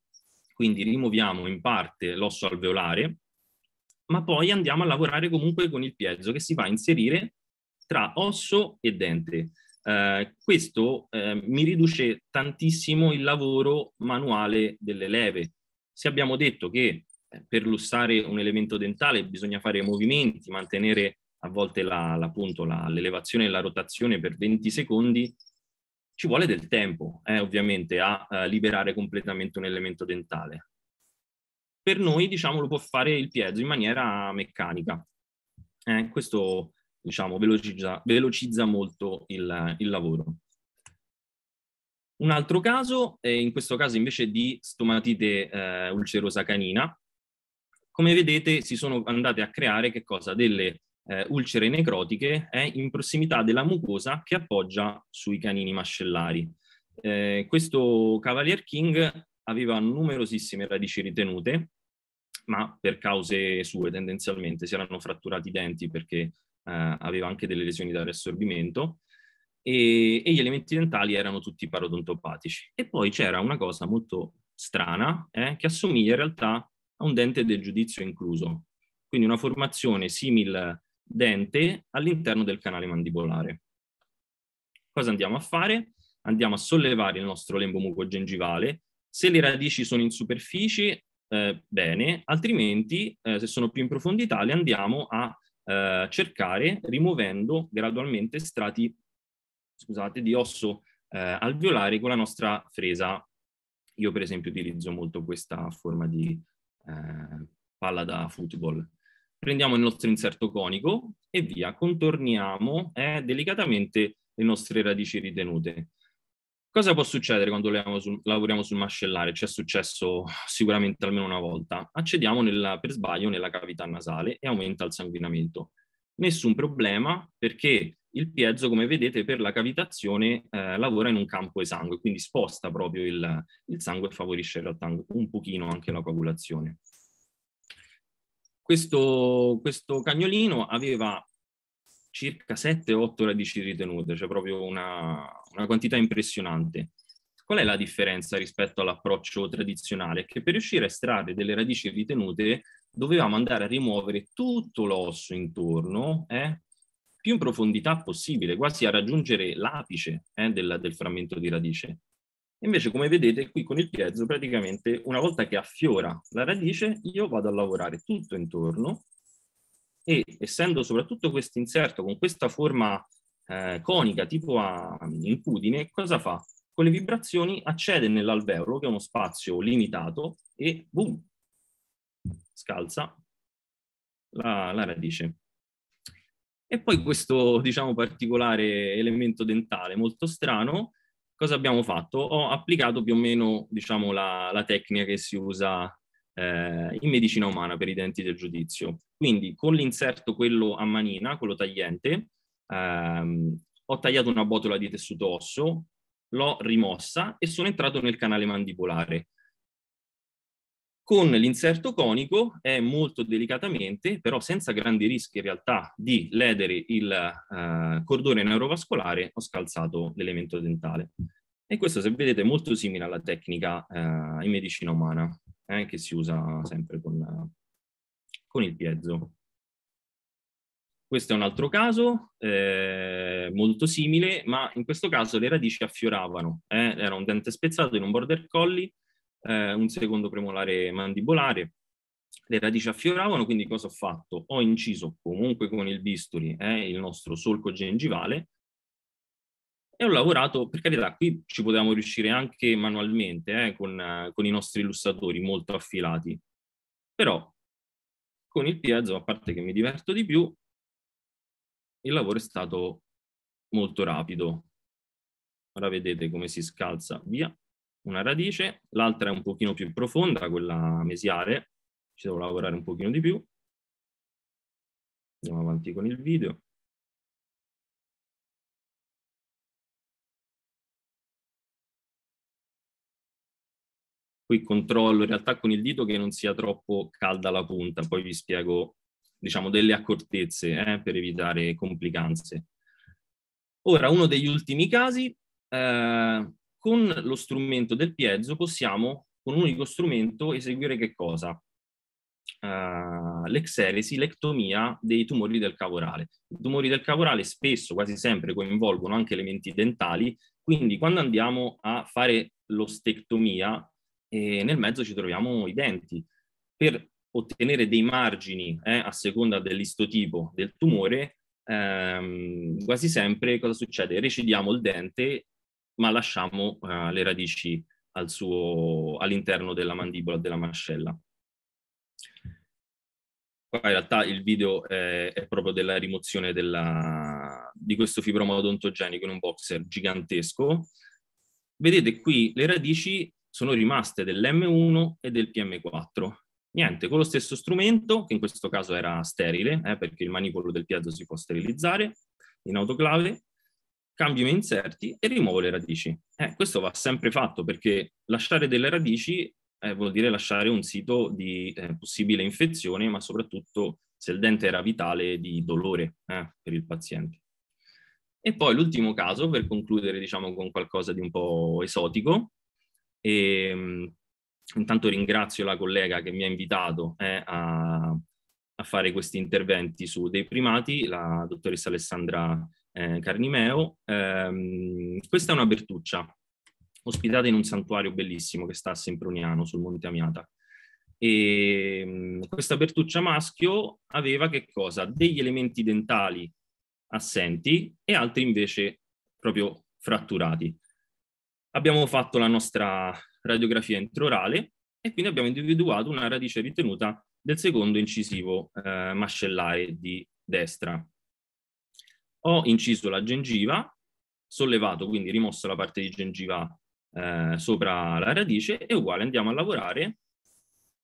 S2: quindi rimuoviamo in parte l'osso alveolare, ma poi andiamo a lavorare comunque con il piezo che si va a inserire tra osso e dente. Eh, questo eh, mi riduce tantissimo il lavoro manuale delle leve. Se abbiamo detto che eh, per lussare un elemento dentale bisogna fare movimenti, mantenere a volte la, la, la, l'elevazione e la rotazione per 20 secondi, ci vuole del tempo, eh, ovviamente, a eh, liberare completamente un elemento dentale. Per noi, diciamo, lo può fare il piezo in maniera meccanica. Eh, questo, diciamo, velocizza, velocizza molto il, il, lavoro. Un altro caso, in questo caso invece di stomatite eh, ulcerosa canina, come vedete si sono andate a creare che cosa? Delle eh, ulcere necrotiche è in prossimità della mucosa che appoggia sui canini mascellari. Eh, questo Cavalier King aveva numerosissime radici ritenute, ma per cause sue tendenzialmente si erano fratturati i denti perché eh, aveva anche delle lesioni da riassorbimento e, e, gli elementi dentali erano tutti parodontopatici. E poi c'era una cosa molto strana eh, che assomiglia in realtà a un dente del giudizio incluso, quindi una formazione simile dente all'interno del canale mandibolare. Cosa andiamo a fare? Andiamo a sollevare il nostro lembo muco gengivale. Se le radici sono in superficie, eh, bene, altrimenti eh, se sono più in profondità le andiamo a eh, cercare rimuovendo gradualmente strati scusate, di osso eh, alveolare con la nostra fresa. Io per esempio utilizzo molto questa forma di eh, palla da football prendiamo il nostro inserto conico e via, contorniamo eh, delicatamente le nostre radici ritenute. Cosa può succedere quando lavoriamo sul mascellare? Ci è successo sicuramente almeno una volta. Accediamo nella, per sbaglio nella cavità nasale e aumenta il sanguinamento. Nessun problema perché il piezo, come vedete, per la cavitazione eh, lavora in un campo esangue, quindi sposta proprio il, il sangue e favorisce in realtà un pochino anche la coagulazione. Questo, questo cagnolino aveva circa 7-8 radici ritenute, cioè proprio una, una quantità impressionante. Qual è la differenza rispetto all'approccio tradizionale? Che per riuscire a estrarre delle radici ritenute dovevamo andare a rimuovere tutto l'osso intorno, eh, più in profondità possibile, quasi a raggiungere l'apice eh, del, del, frammento di radice. Invece, come vedete, qui con il piezo, praticamente una volta che affiora la radice, io vado a lavorare tutto intorno e essendo soprattutto questo inserto con questa forma eh, conica tipo a, in cosa fa? Con le vibrazioni accede nell'alveolo, che è uno spazio limitato, e boom, scalza la, la radice. E poi questo, diciamo, particolare elemento dentale molto strano, cosa abbiamo fatto? Ho applicato più o meno diciamo, la, la tecnica che si usa eh, in medicina umana per i denti del giudizio. Quindi con l'inserto, quello a manina, quello tagliente, ehm, ho tagliato una botola di tessuto osso, l'ho rimossa e sono entrato nel canale mandibolare con l'inserto conico è molto delicatamente, però senza grandi rischi in realtà di ledere il eh, cordone neurovascolare, ho scalzato l'elemento dentale. E questo, se vedete, è molto simile alla tecnica eh, in medicina umana, eh, che si usa sempre con, con, il piezzo. Questo è un altro caso, eh, molto simile, ma in questo caso le radici affioravano. Eh, era un dente spezzato in un border collie, eh, un secondo premolare mandibolare. Le radici affioravano, quindi cosa ho fatto? Ho inciso comunque con il bisturi eh, il nostro solco gengivale e ho lavorato, per carità, qui ci potevamo riuscire anche manualmente eh, con, con i nostri illustratori molto affilati,
S5: però con il piezo, a parte che mi diverto di più, il lavoro è stato molto rapido. Ora vedete come si
S2: scalza via una radice, l'altra è un pochino più profonda, quella mesiare,
S5: ci devo lavorare un pochino di più. Andiamo avanti con il video. Qui controllo in realtà con il dito che non sia
S2: troppo calda la punta, poi vi spiego diciamo delle accortezze eh, per evitare complicanze. Ora, uno degli ultimi casi, eh, con lo strumento del piezo possiamo con un unico strumento eseguire che cosa? Uh, l'exeresi, l'ectomia dei tumori del cavorale. I tumori del cavorale spesso, quasi sempre, coinvolgono anche elementi dentali, quindi quando andiamo a fare l'ostectomia, eh, nel mezzo ci troviamo i denti. Per ottenere dei margini eh, a seconda dell'istotipo del tumore, ehm, quasi sempre cosa succede? Recidiamo il dente ma lasciamo uh, le radici al suo, all'interno della mandibola, della mascella. Qua in realtà il video è, è proprio della rimozione della, di questo fibroma odontogenico in un boxer gigantesco. Vedete qui le radici sono rimaste dell'M1 e del PM4. Niente, con lo stesso strumento, che in questo caso era sterile, eh, perché il manipolo del piatto si può sterilizzare in autoclave, cambio i inserti e rimuovo le radici. Eh, questo va sempre fatto perché lasciare delle radici eh, vuol dire lasciare un sito di eh, possibile infezione, ma soprattutto se il dente era vitale di dolore eh, per il paziente. E poi l'ultimo caso, per concludere diciamo con qualcosa di un po' esotico, e, ehm, mh, intanto ringrazio la collega che mi ha invitato eh, a, a fare questi interventi su dei primati, la dottoressa Alessandra eh, Carnimeo, ehm, questa è una Bertuccia, ospitata in un santuario bellissimo che sta a Semproniano, sul Monte Amiata. E, ehm, questa Bertuccia maschio aveva che cosa? Degli elementi dentali assenti e altri invece proprio fratturati. Abbiamo fatto la nostra radiografia intraorale e quindi abbiamo individuato una radice ritenuta del secondo incisivo eh, mascellare di destra ho inciso la gengiva, sollevato, quindi rimosso la parte di gengiva eh, sopra la radice e uguale andiamo a lavorare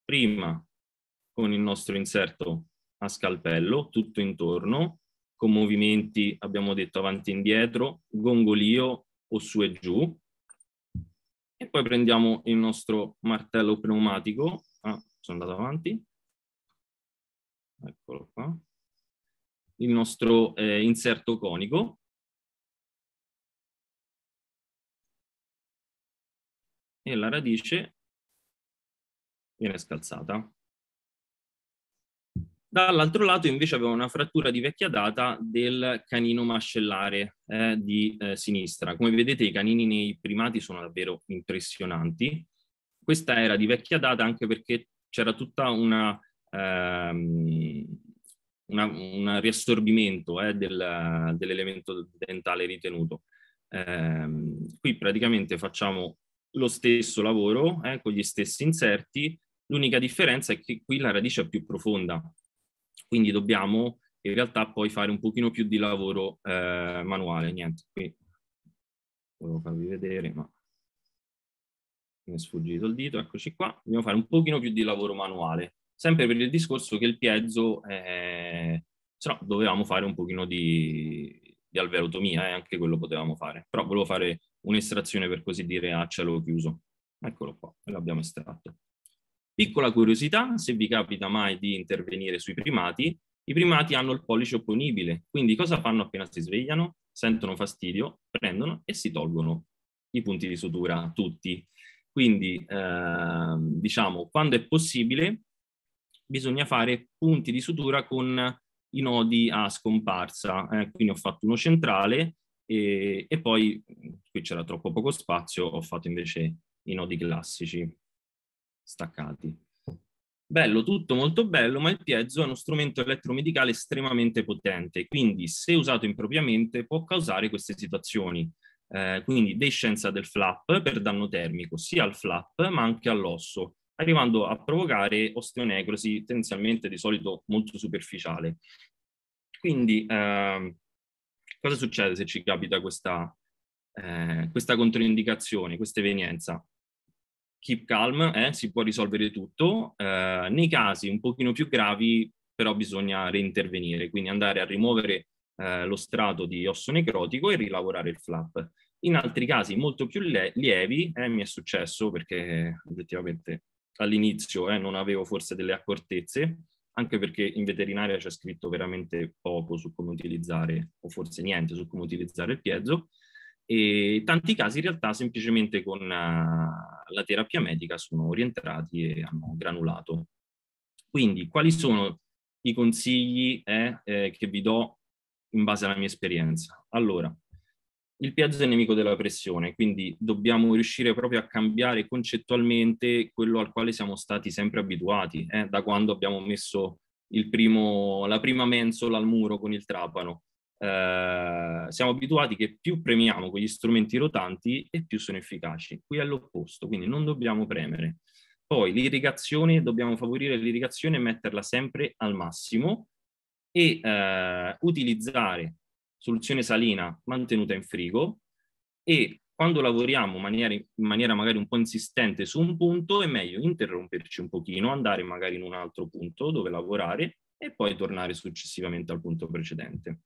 S2: prima con il nostro inserto a scalpello, tutto intorno, con movimenti, abbiamo detto, avanti e indietro, gongolio o su e giù. E poi prendiamo il nostro martello pneumatico. Ah, sono andato
S5: avanti. Eccolo qua il nostro eh, inserto conico. E la radice viene scalzata. Dall'altro lato invece avevo una frattura di vecchia data del
S2: canino mascellare eh, di eh, sinistra. Come vedete i canini nei primati sono davvero impressionanti. Questa era di vecchia data anche perché c'era tutta una, ehm, una, un riassorbimento eh, del, dell'elemento dentale ritenuto. Eh, qui praticamente facciamo lo stesso lavoro eh, con gli stessi inserti, l'unica differenza è che qui la radice è più profonda, quindi dobbiamo in realtà poi fare un pochino più di lavoro eh, manuale. Niente, qui volevo farvi vedere, ma mi è sfuggito il dito, eccoci qua. Dobbiamo fare un pochino più di lavoro manuale sempre per il discorso che il piezo, eh, se dovevamo fare un pochino di, di alveotomia e eh, anche quello potevamo fare, però volevo fare un'estrazione per così dire a cielo chiuso. Eccolo qua, l'abbiamo estratto. Piccola curiosità, se vi capita mai di intervenire sui primati, i primati hanno il pollice opponibile, quindi cosa fanno appena si svegliano? Sentono fastidio, prendono e si tolgono i punti di sutura, tutti. Quindi, eh, diciamo, quando è possibile, bisogna fare punti di sutura con i nodi a scomparsa. Eh, quindi ho fatto uno centrale e, e poi mm, qui c'era troppo poco spazio, ho fatto invece i nodi classici staccati. Bello, tutto molto bello, ma il piezo è uno strumento elettromedicale estremamente potente, quindi se usato impropriamente può causare queste situazioni. Eh, quindi descenza del flap per danno termico, sia al flap ma anche all'osso, arrivando a provocare osteonecrosi tendenzialmente di solito molto superficiale. Quindi eh, cosa succede se ci capita questa, eh, questa controindicazione, questa evenienza? Keep calm, eh, si può risolvere tutto. Eh, nei casi un pochino più gravi però bisogna reintervenire, quindi andare a rimuovere eh, lo strato di osso necrotico e rilavorare il flap. In altri casi molto più le- lievi, eh, mi è successo perché effettivamente eh, all'inizio eh, non avevo forse delle accortezze, anche perché in veterinaria c'è scritto veramente poco su come utilizzare, o forse niente, su come utilizzare il piezo, e tanti casi in realtà semplicemente con eh, la terapia medica sono rientrati e hanno granulato. Quindi quali sono i consigli eh, eh, che vi do in base alla mia esperienza? Allora, il pH è nemico della pressione, quindi dobbiamo riuscire proprio a cambiare concettualmente quello al quale siamo stati sempre abituati, eh, da quando abbiamo messo primo, la prima mensola al muro con il trapano. Eh, siamo abituati che più premiamo quegli strumenti rotanti e più sono efficaci. Qui è l'opposto, quindi non dobbiamo premere. Poi l'irrigazione, dobbiamo favorire l'irrigazione e metterla sempre al massimo e eh, utilizzare soluzione salina mantenuta in frigo e quando lavoriamo in maniera, in maniera, magari un po' insistente su un punto è meglio interromperci un pochino, andare magari in un altro punto dove lavorare e poi tornare successivamente al punto precedente.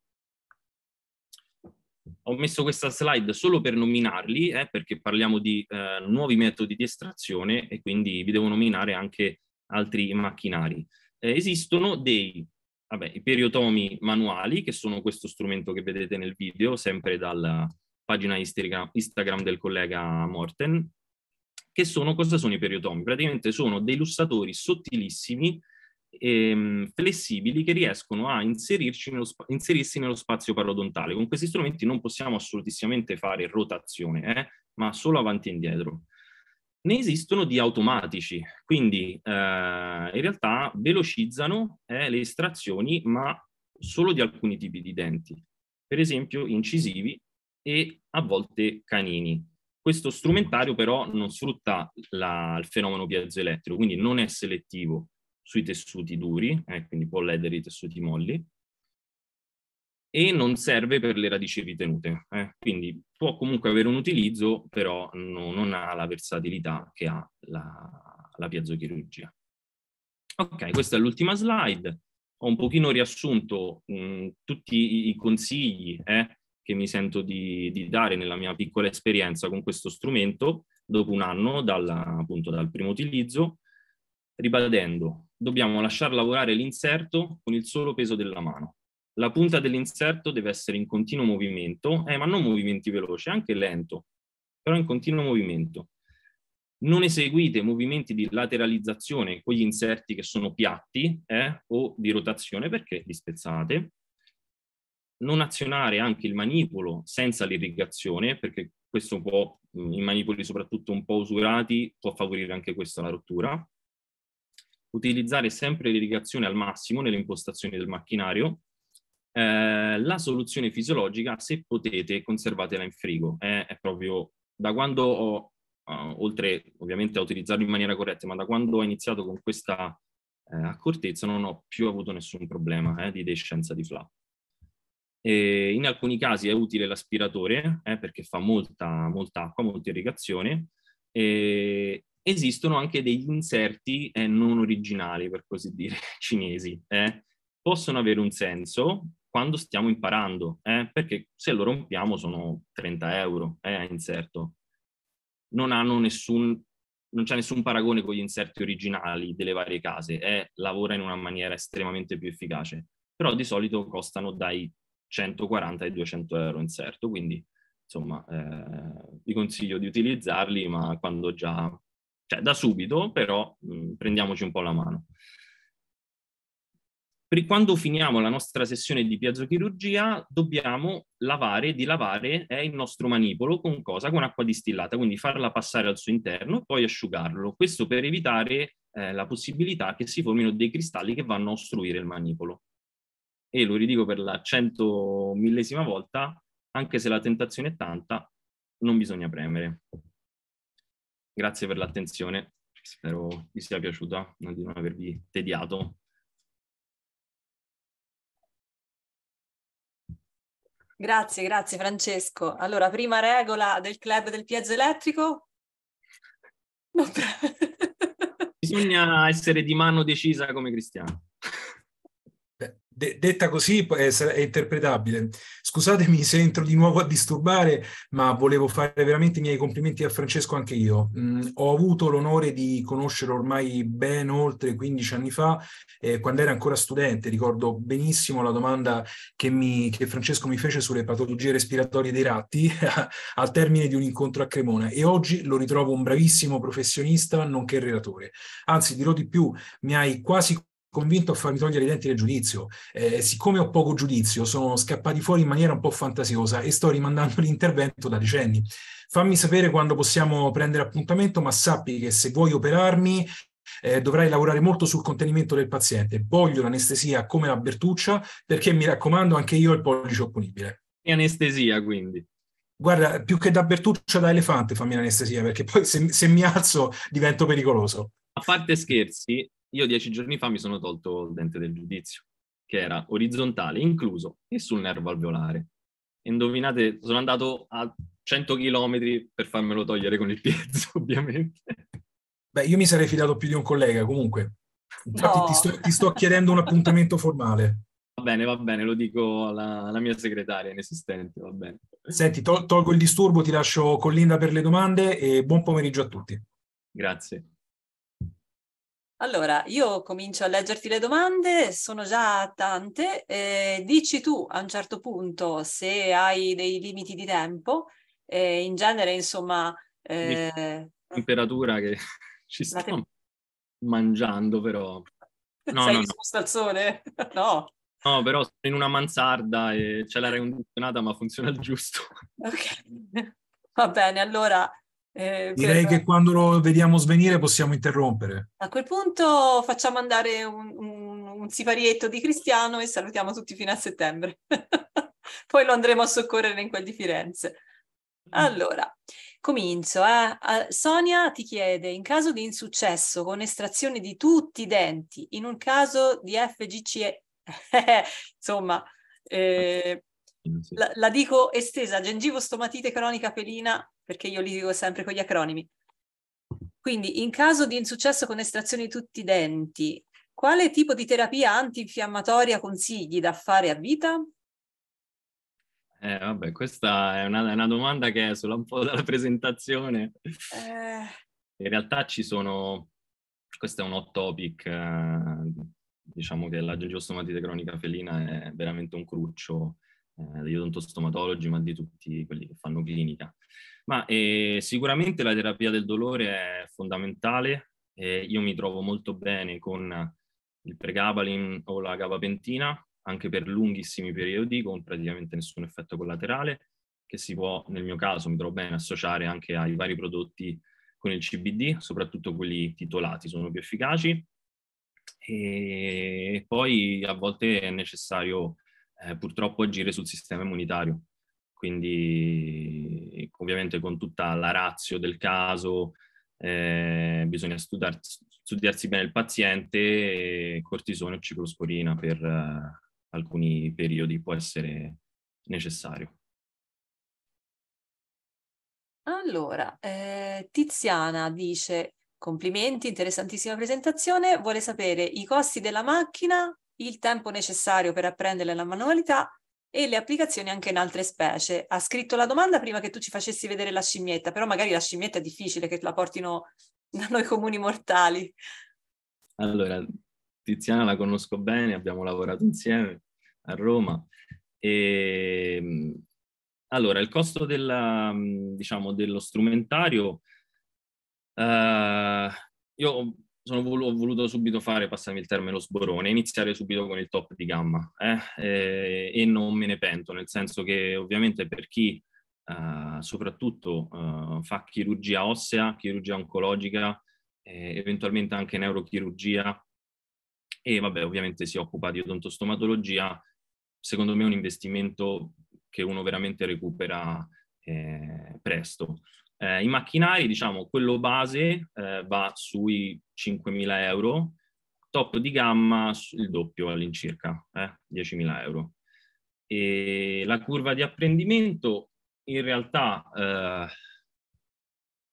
S2: Ho messo questa slide solo per nominarli, eh, perché parliamo di eh, nuovi metodi di estrazione e quindi vi devo nominare anche altri macchinari. Eh, esistono dei vabbè, i periodomi manuali, che sono questo strumento che vedete nel video, sempre dalla pagina Instagram del collega Morten, che sono, cosa sono i periodomi? Praticamente sono dei lussatori sottilissimi, ehm, flessibili, che riescono a inserirci nello sp- inserirsi nello spazio parodontale. Con questi strumenti non possiamo assolutissimamente fare rotazione, eh, ma solo avanti e indietro ne esistono di automatici, quindi eh, in realtà velocizzano eh, le estrazioni, ma solo di alcuni tipi di denti, per esempio incisivi e a volte canini. Questo strumentario però non sfrutta la, il fenomeno piezoelettrico, quindi non è selettivo sui tessuti duri, eh, quindi può ledere i tessuti molli, e non serve per le radici ritenute. Eh? Quindi può comunque avere un utilizzo, però no, non ha la versatilità che ha la, la piazzochirurgia. Ok, questa è l'ultima slide. Ho un pochino riassunto mh, mm, tutti i consigli eh, che mi sento di, di, dare nella mia piccola esperienza con questo strumento dopo un anno dalla, appunto, dal primo utilizzo, ribadendo, dobbiamo lasciar lavorare l'inserto con il solo peso della mano la punta dell'inserto deve essere in continuo movimento, eh, ma non movimenti veloci, anche lento, però in continuo movimento. Non eseguite movimenti di lateralizzazione con gli inserti che sono piatti eh, o di rotazione perché li spezzate. Non azionare anche il manipolo senza l'irrigazione perché questo può, mm, i manipoli soprattutto un po' usurati, può favorire anche questa la rottura. Utilizzare sempre l'irrigazione al massimo nelle impostazioni del macchinario eh, la soluzione fisiologica, se potete, conservatela in frigo. Eh, è proprio da quando ho, uh, oltre ovviamente a utilizzarlo in maniera corretta, ma da quando ho iniziato con questa eh, accortezza non ho più avuto nessun problema eh, di descenza di flap. E in alcuni casi è utile l'aspiratore eh, perché fa molta, molta acqua, molta irrigazione. E esistono anche degli inserti non originali, per così dire, [laughs] cinesi possono avere un senso, quando stiamo imparando, eh? perché se lo rompiamo sono 30 euro eh, a inserto. Non hanno nessun, non c'è nessun paragone con gli inserti originali delle varie case, eh, lavora in una maniera estremamente più efficace, però di solito costano dai 140 ai 200 euro inserto, quindi insomma eh, vi consiglio di utilizzarli, ma quando già, cioè da subito, però mh, prendiamoci un po' la mano per quando finiamo la nostra sessione di piazzochirurgia dobbiamo lavare, dilavare eh, il nostro manipolo con cosa? Con acqua distillata, quindi farla passare al suo interno e poi asciugarlo. Questo per evitare eh, la possibilità che si formino dei cristalli che vanno a ostruire il manipolo. E lo ridico per la cento millesima volta, anche se la tentazione è tanta, non bisogna premere.
S5: Grazie per l'attenzione, spero vi sia piaciuta, non di non avervi tediato.
S1: Grazie, grazie Francesco. Allora, prima regola del club del piezo elettrico.
S2: [laughs] Bisogna essere di mano decisa
S3: come cristiano. De- detta così è, è, interpretabile. Scusatemi se entro di nuovo a disturbare, ma volevo fare veramente i miei complimenti a Francesco anche io. Mm, ho avuto l'onore di conoscerlo ormai ben oltre 15 anni fa, eh, quando era ancora studente. Ricordo benissimo la domanda che, mi, che Francesco mi fece sulle patologie respiratorie dei ratti [laughs] al termine di un incontro a Cremona e oggi lo ritrovo un bravissimo professionista nonché relatore. Anzi, dirò di più, mi hai quasi convinto a farmi togliere i denti del giudizio. Eh, siccome ho poco giudizio, sono scappati fuori in maniera un po' fantasiosa e sto rimandando [laughs] l'intervento da decenni. Fammi sapere quando possiamo prendere appuntamento, ma sappi che se vuoi operarmi eh, dovrai lavorare molto sul contenimento del paziente. Voglio l'anestesia come la Bertuccia perché mi raccomando anche io ho il pollice opponibile. E anestesia quindi. Guarda, più che da Bertuccia da elefante fammi l'anestesia perché poi se, se mi alzo divento pericoloso.
S2: A parte scherzi, io dieci giorni fa mi sono tolto il dente del giudizio, che era orizzontale incluso e sul nervo alveolare. E indovinate, sono andato a 100 km per farmelo togliere con il
S3: piezzo, [laughs] ovviamente. Beh, io mi sarei fidato più di un collega, comunque. Infatti no. ti, sto, ti, sto, chiedendo un appuntamento formale.
S2: Va bene, va bene, lo dico alla, alla mia segretaria
S3: inesistente, va bene. Senti, tol- tolgo il disturbo, ti lascio con Linda per le domande e buon pomeriggio a tutti. Grazie.
S1: Allora, io comincio a leggerti le domande, sono già tante. Eh, dici tu a un certo punto se hai dei limiti di tempo, eh, in genere insomma... Eh,
S2: temperatura che [laughs] ci sta te- mangiando però.
S1: [laughs] No, Sei no, no. sole? [laughs] no.
S2: No, però sono in una mansarda e ce l'aria condizionata ma funziona
S3: al giusto.
S1: Ok, va bene, allora... Eh, Direi per... che
S3: quando lo vediamo svenire possiamo interrompere.
S1: A quel punto facciamo andare un, un, un siparietto di Cristiano e salutiamo tutti fino a settembre. [laughs] Poi lo andremo a soccorrere in quel di Firenze.
S4: Mm.
S1: Allora, comincio. Eh. Sonia ti chiede, in caso di insuccesso con estrazione di tutti i denti, in un caso di FGCE, [laughs] insomma, eh, la, la, dico estesa, gengivo stomatite cronica pelina perché io litigo sempre con gli acronimi. Quindi, in caso di insuccesso con estrazione di tutti i denti, quale tipo di terapia antinfiammatoria consigli da fare a vita?
S2: Eh, vabbè, questa è una, una domanda che è solo un po' [laughs] dalla presentazione.
S5: Eh...
S2: In realtà ci sono... Questo è un hot topic, eh, diciamo che la geostomatite cronica felina è veramente un cruccio eh, degli odontostomatologi, ma di tutti quelli che fanno clinica. Ma eh, sicuramente la terapia del dolore è fondamentale. Eh, io mi trovo molto bene con il pregabalin o la gabapentina, anche per lunghissimi periodi, con praticamente nessun effetto collaterale, che si può, nel mio caso, mi trovo bene associare anche ai vari prodotti con il CBD, soprattutto quelli titolati, sono più efficaci. E poi a volte è necessario eh, purtroppo agire sul sistema immunitario. Quindi ovviamente con tutta la razio del caso eh, bisogna studiar- studiarsi bene il paziente,
S5: cortisone o ciclosporina per eh, alcuni periodi può essere necessario.
S1: Allora, eh, Tiziana dice complimenti, interessantissima presentazione, vuole sapere i costi della macchina il tempo necessario per apprendere la manualità e le applicazioni anche in altre specie. Ha scritto la domanda prima che tu ci facessi vedere la scimmietta, però magari la scimmietta è difficile che la portino [laughs] da noi comuni mortali.
S2: Allora, Tiziana la conosco bene, abbiamo lavorato insieme a Roma e ehm, allora il costo della, diciamo, dello strumentario, eh, io vol- ho voluto subito fare, passami il termine, lo sborone, iniziare subito con il top di gamma eh? Eh, e non me ne pento, nel senso che ovviamente per chi eh, soprattutto eh, fa chirurgia ossea, chirurgia oncologica, eh, eventualmente anche neurochirurgia e vabbè ovviamente si occupa di odontostomatologia, secondo me è un investimento che uno veramente recupera eh, presto. Eh, I macchinari, diciamo, quello base eh, va sui 5.000 euro, top di gamma il doppio all'incirca, eh, 10.000 euro. E la curva di apprendimento in realtà eh,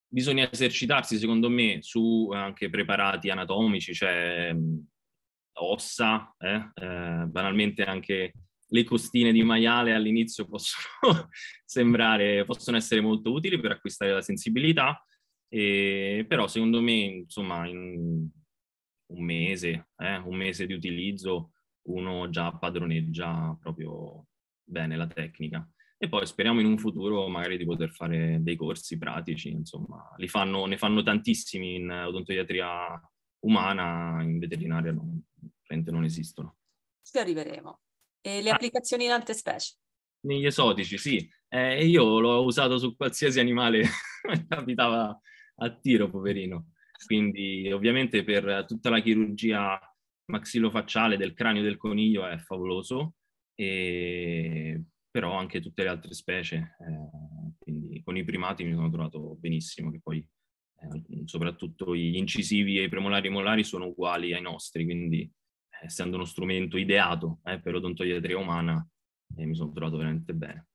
S2: bisogna esercitarsi, secondo me, su eh, anche preparati anatomici, cioè ossa, eh, banalmente anche le costine di maiale all'inizio possono [laughs] sembrare, possono essere molto utili per acquistare la sensibilità, e, però secondo me, insomma, in un mese, eh, un mese di utilizzo, uno già padroneggia proprio bene la tecnica. E poi speriamo in un futuro magari di poter fare dei corsi pratici, insomma, fanno, ne fanno tantissimi in odontoiatria umana, in veterinaria non, non esistono.
S1: Ci arriveremo. E le ah. applicazioni in altre specie?
S2: Negli esotici, sì. Eh, io l'ho usato su qualsiasi animale [laughs] che abitava a tiro, poverino. Quindi ovviamente per tutta la chirurgia maxillofacciale del cranio del coniglio è favoloso, e... però anche tutte le altre specie. Eh, quindi con i primati mi sono trovato benissimo, che poi eh, soprattutto gli incisivi e i premolari molari sono uguali ai nostri, quindi essendo uno strumento ideato eh, per l'odontoiatria umana, eh, mi sono trovato veramente bene.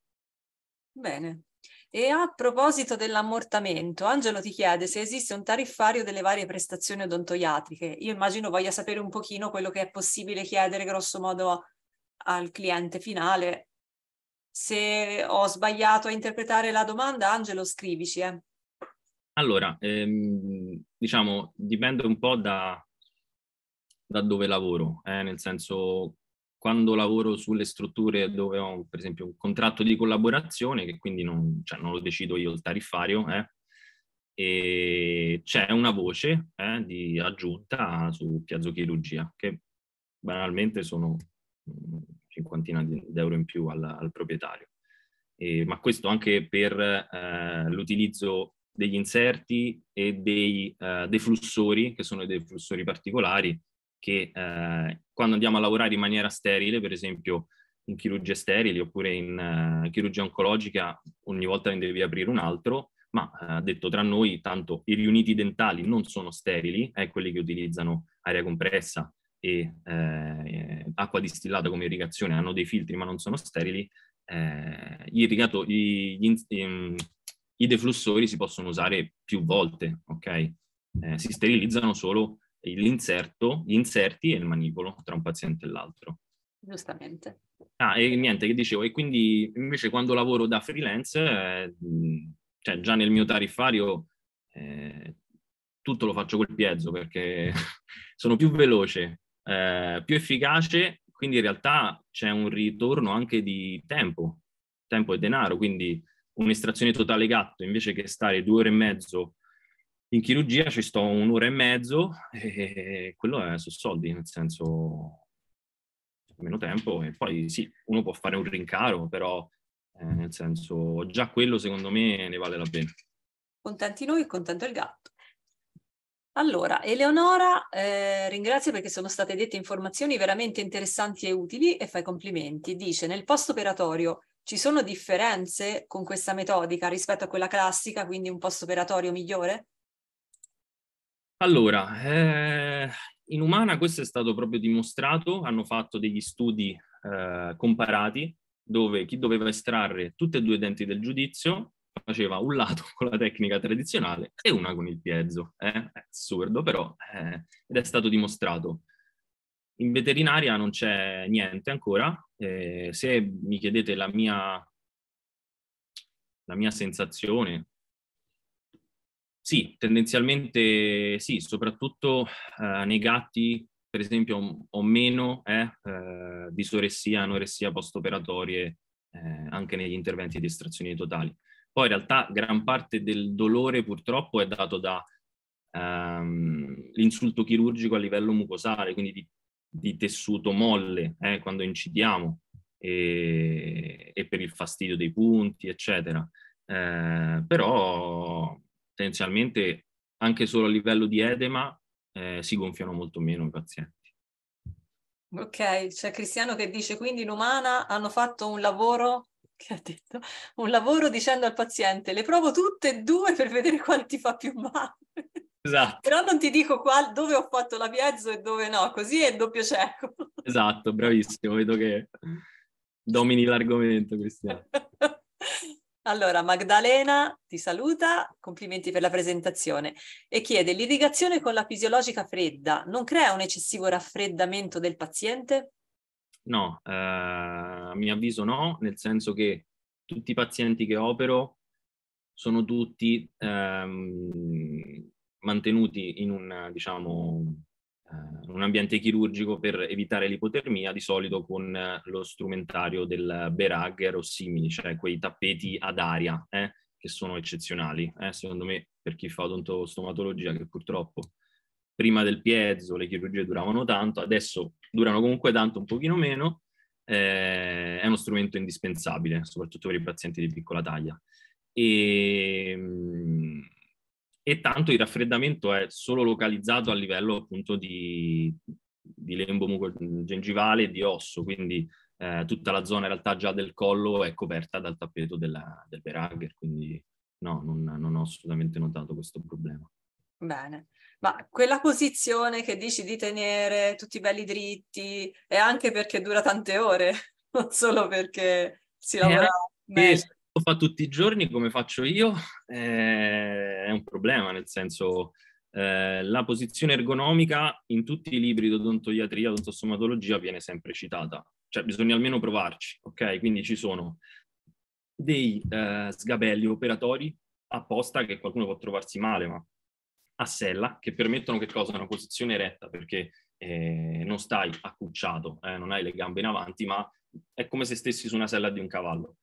S1: Bene. E a proposito dell'ammortamento, Angelo ti chiede se esiste un tariffario delle varie prestazioni odontoiatriche. Io immagino voglia sapere un pochino quello che è possibile chiedere grosso modo al cliente finale. Se ho sbagliato a interpretare la domanda, Angelo, scrivici. Eh.
S2: Allora, ehm, diciamo, dipende un po' da, da dove lavoro, eh? nel senso quando lavoro sulle strutture dove ho per esempio un contratto di collaborazione, che quindi non, cioè, non lo decido io il tariffario, eh? e c'è una voce eh, di aggiunta su piazzochirurgia, che banalmente sono mm, cinquantina di euro in più al, al proprietario. E, ma questo anche per eh, l'utilizzo degli inserti e dei eh, deflussori, che sono dei deflussori particolari, che eh, quando andiamo a lavorare in maniera sterile, per esempio in chirurgia sterile oppure in uh, eh, chirurgia oncologica, ogni volta ne devi aprire un altro, ma uh, detto tra noi, tanto i riuniti dentali non sono sterili, è eh, quelli che utilizzano aria compressa e eh, acqua distillata come irrigazione, hanno dei filtri ma non sono sterili, eh, gli, gli, gli, gli, i deflussori si possono usare più volte, ok? Eh, si sterilizzano solo l'inserto, gli inserti e il manipolo tra un paziente e l'altro.
S1: Giustamente.
S2: Ah, e niente, che dicevo, e quindi invece quando lavoro da freelance, eh, cioè già nel mio tariffario eh, tutto lo faccio col piezzo perché [laughs] sono più veloce, eh, più efficace, quindi in realtà c'è un ritorno anche di tempo, tempo e denaro, quindi un'estrazione totale gatto invece che stare due ore e mezzo in chirurgia ci sto un'ora e mezzo e quello è su soldi, nel senso meno tempo e poi sì, uno può fare un rincaro, però eh, nel senso già quello secondo me ne vale la pena.
S1: Contenti noi, contento il gatto. Allora, Eleonora, eh, ringrazio perché sono state dette informazioni veramente interessanti e utili e fai complimenti. Dice, nel post-operatorio ci sono differenze con questa metodica rispetto a quella classica, quindi un post-operatorio migliore?
S2: Allora, eh, in umana questo è stato proprio dimostrato, hanno fatto degli studi eh, comparati dove chi doveva estrarre tutte e due i denti del giudizio faceva un lato [laughs] con la tecnica tradizionale e una con il piezzo. Eh? È assurdo, però eh, ed è stato dimostrato. In veterinaria non c'è niente ancora. Eh, se mi chiedete la mia, la mia sensazione, sì, tendenzialmente sì, soprattutto eh, nei gatti, per esempio, ho meno eh, eh, disoressia, anoressia post-operatorie postoperatorie eh, anche negli interventi di estrazione totali. Poi in realtà gran parte del dolore purtroppo è dato da ehm, l'insulto chirurgico a livello mucosale, quindi di, di tessuto molle eh, quando incidiamo e, e, per il fastidio dei punti, eccetera. Eh, però tendenzialmente anche solo a livello di edema eh, si gonfiano molto meno i pazienti.
S1: Ok, c'è Cristiano che dice quindi in Umana hanno fatto un lavoro, [laughs] che ha detto, un lavoro dicendo al paziente le provo tutte e due per vedere quale ti fa più male. [laughs] Esatto. Però non ti dico qual, dove ho fatto la piezzo e dove no, così è doppio cieco.
S2: [laughs] Esatto, bravissimo, vedo che domini l'argomento Cristiano.
S1: Allora, Magdalena ti saluta, complimenti per la presentazione e chiede l'irrigazione con la fisiologica fredda non crea un eccessivo raffreddamento del paziente?
S2: No, eh, a mio avviso no, nel senso che tutti i pazienti che opero sono tutti ehm, mantenuti in un, diciamo, un ambiente chirurgico per evitare l'ipotermia, di solito con eh, lo strumentario del Beragger o simili, cioè quei tappeti ad aria, eh, che sono eccezionali, eh, secondo me, per chi fa odontostomatologia, che purtroppo prima del piezo le chirurgie duravano tanto, adesso durano comunque tanto, un pochino meno, eh, è uno strumento indispensabile, soprattutto per i pazienti di piccola taglia. E ehm, e tanto il raffreddamento è solo localizzato a livello appunto di, di lembo gengivale e di osso, quindi eh, tutta la zona in realtà già del collo è coperta dal tappeto della, del Beragher, quindi no, non, non ho assolutamente notato questo problema.
S1: Bene, ma quella posizione che dici di tenere tutti belli dritti è anche perché dura tante ore, [laughs] non solo perché si eh, lavora eh, meglio
S2: lo fa tutti i giorni come faccio io eh, è un problema, nel senso eh, la posizione ergonomica in tutti i libri di odontoiatria, odontostomatologia viene sempre citata, cioè bisogna almeno provarci, ok? Quindi ci sono dei eh, sgabelli operatori apposta che qualcuno può trovarsi male, ma a sella, che permettono che cosa? Una posizione eretta, perché eh, non stai accucciato, eh, non hai le gambe in avanti, ma è come se stessi su una sella di un cavallo.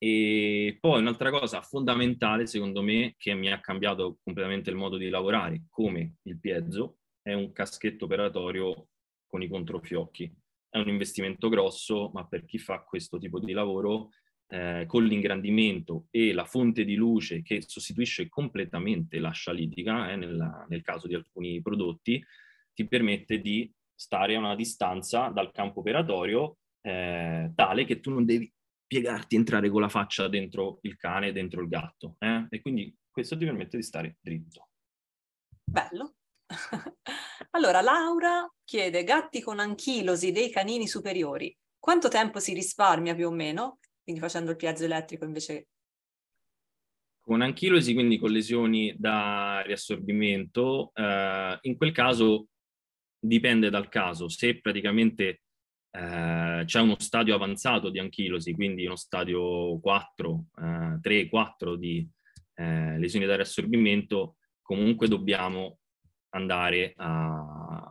S2: E poi un'altra cosa fondamentale, secondo me, che mi ha cambiato completamente il modo di lavorare, come il Piezzo, è un caschetto operatorio con i controfiocchi. È un investimento grosso, ma per chi fa questo tipo di lavoro, eh, con l'ingrandimento e la fonte di luce che sostituisce completamente la scialitica, eh, nella, nel caso di alcuni prodotti, ti permette di stare a una distanza dal campo operatorio eh, tale che tu non devi piegarti entrare con la faccia dentro il cane, dentro il gatto. Eh? E quindi questo ti permette di stare dritto.
S1: Bello. [laughs] allora, Laura chiede, gatti con anchilosi dei canini superiori, quanto tempo si risparmia più o meno? Quindi facendo il piezo elettrico invece...
S2: Con anchilosi, quindi con lesioni da riassorbimento, eh, in quel caso dipende dal caso. Se praticamente eh, c'è uno stadio avanzato di anchilosi, quindi uno stadio 4, eh, 3, 4 di eh, lesioni da riassorbimento, comunque dobbiamo andare a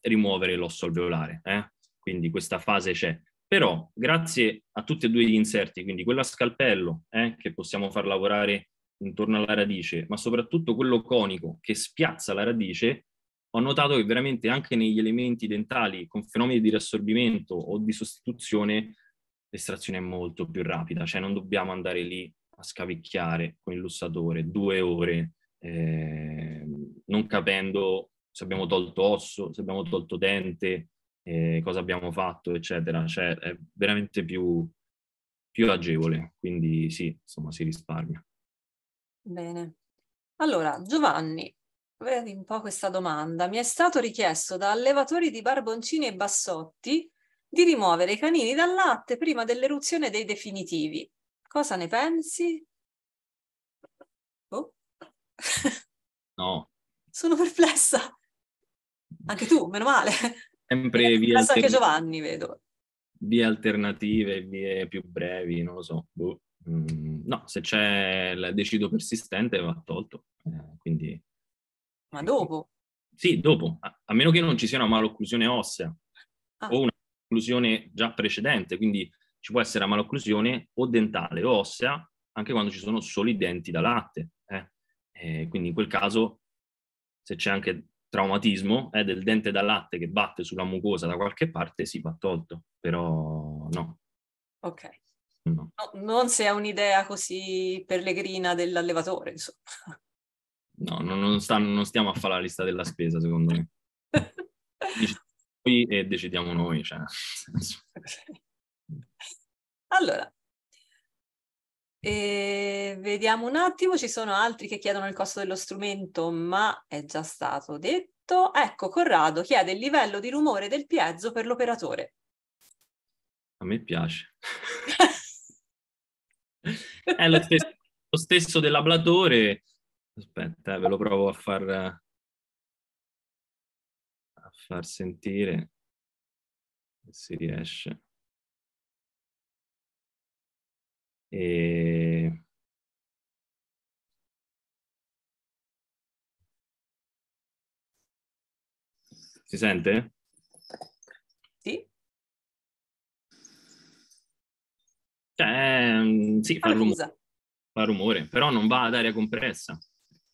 S2: rimuovere l'osso alveolare. Eh? Quindi questa fase c'è. Però grazie a tutti e due gli inserti, quindi quello a scalpello eh, che possiamo far lavorare intorno alla radice, ma soprattutto quello conico che spiazza la radice, ho notato che veramente anche negli elementi dentali con fenomeni di riassorbimento o di sostituzione l'estrazione è molto più rapida, cioè non dobbiamo andare lì a scavicchiare con il lussatore due ore eh, non capendo se abbiamo tolto osso, se abbiamo tolto dente, eh, cosa abbiamo fatto, eccetera. Cioè è veramente più, più agevole, quindi sì, insomma si risparmia.
S1: Bene. Allora, Giovanni, Vedi un po' questa domanda. Mi è stato richiesto da allevatori di barboncini e bassotti di rimuovere i canini dal latte prima dell'eruzione dei definitivi. Cosa ne pensi? Oh. no. [laughs] Sono perplessa. Anche tu, meno male. Sempre via. Penso anche Giovanni, vedo.
S2: Vie alternative, vie più brevi, non lo so. Boh. Mm, no, se c'è il decido persistente va tolto. Eh, quindi ma dopo? Sì, dopo, a meno che non ci sia una malocclusione ossea ah. o una malocclusione già precedente, quindi ci può essere una malocclusione o dentale o ossea anche quando ci sono solo i denti da latte. Eh. Eh, quindi in quel caso, se c'è anche traumatismo eh, del dente da latte che batte sulla mucosa da qualche parte, si va tolto, però no.
S1: Ok. No. No, non se è un'idea così pellegrina dell'allevatore, insomma
S2: no, non, non, stanno, non stiamo a fare la lista della spesa, secondo me. [laughs] Diciamo noi e
S5: decidiamo noi. Cioè. [laughs]
S1: allora, e vediamo un attimo, ci sono altri che chiedono il costo dello strumento, ma è già stato detto. Ecco, Corrado chiede il livello di rumore del piezzo per l'operatore.
S2: A me piace. [laughs]
S5: è lo stesso, lo stesso dell'ablatore, Aspetta, eh, ve lo provo a far, a far sentire se si riesce. E... Si sente? Sì. Cioè, mm, sì, fa rumore, fa rumore, però non va ad aria compressa.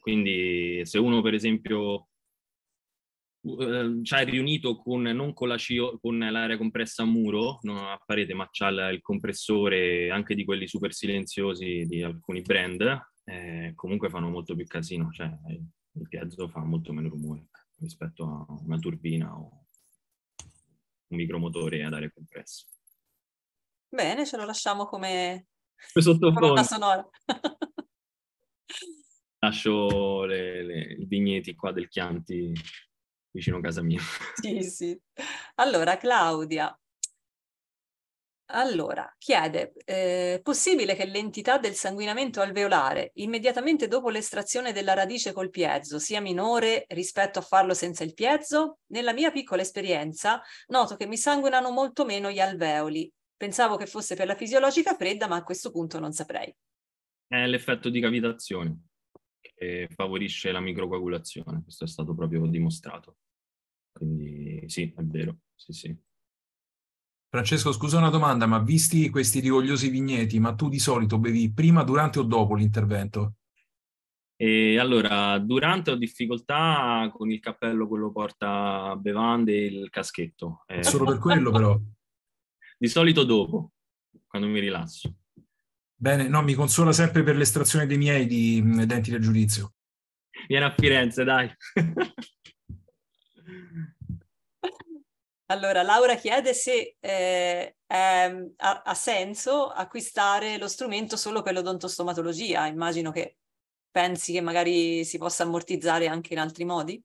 S5: Quindi
S2: se uno per esempio Uh, ehm, ci ha riunito con, non con, la CO, con l'area compressa a muro, non a parete, ma c'ha il, compressore anche di quelli super silenziosi di alcuni brand, eh, comunque fanno molto più casino, cioè eh, il piazzo fa molto meno rumore rispetto a una turbina o un micromotore ad aria compressa.
S1: Bene, ce lo lasciamo come,
S2: come
S1: sonora. [laughs]
S2: lascio le, le, i vigneti qua del Chianti vicino a casa mia. [laughs]
S1: Sì, sì. Allora, Claudia. Allora, chiede, eh, possibile che l'entità del sanguinamento alveolare immediatamente dopo l'estrazione della radice col piezo sia minore rispetto a farlo senza il piezo? Nella mia piccola esperienza noto che mi sanguinano molto meno gli alveoli. Pensavo che fosse per la fisiologica fredda, ma a questo punto non saprei.
S2: È l'effetto di cavitazione che favorisce la
S3: microcoagulazione, questo è stato proprio dimostrato.
S1: Quindi sì, è vero, sì,
S3: sì. Francesco, scusa una domanda, ma visti questi rigogliosi vigneti, ma tu di solito bevi prima, durante o dopo l'intervento?
S2: E allora, durante ho difficoltà con il cappello, quello porta bevande e il caschetto. Eh, Solo per
S3: quello però? [laughs] Di solito dopo, quando mi rilasso. Bene, no, mi consola sempre per l'estrazione dei miei di mm, denti da giudizio. Vieni a
S2: Firenze, dai.
S1: Allora, Laura chiede se eh, eh, ha, ha, senso acquistare lo strumento solo per l'odontostomatologia. Immagino che pensi che magari si possa ammortizzare anche in altri modi.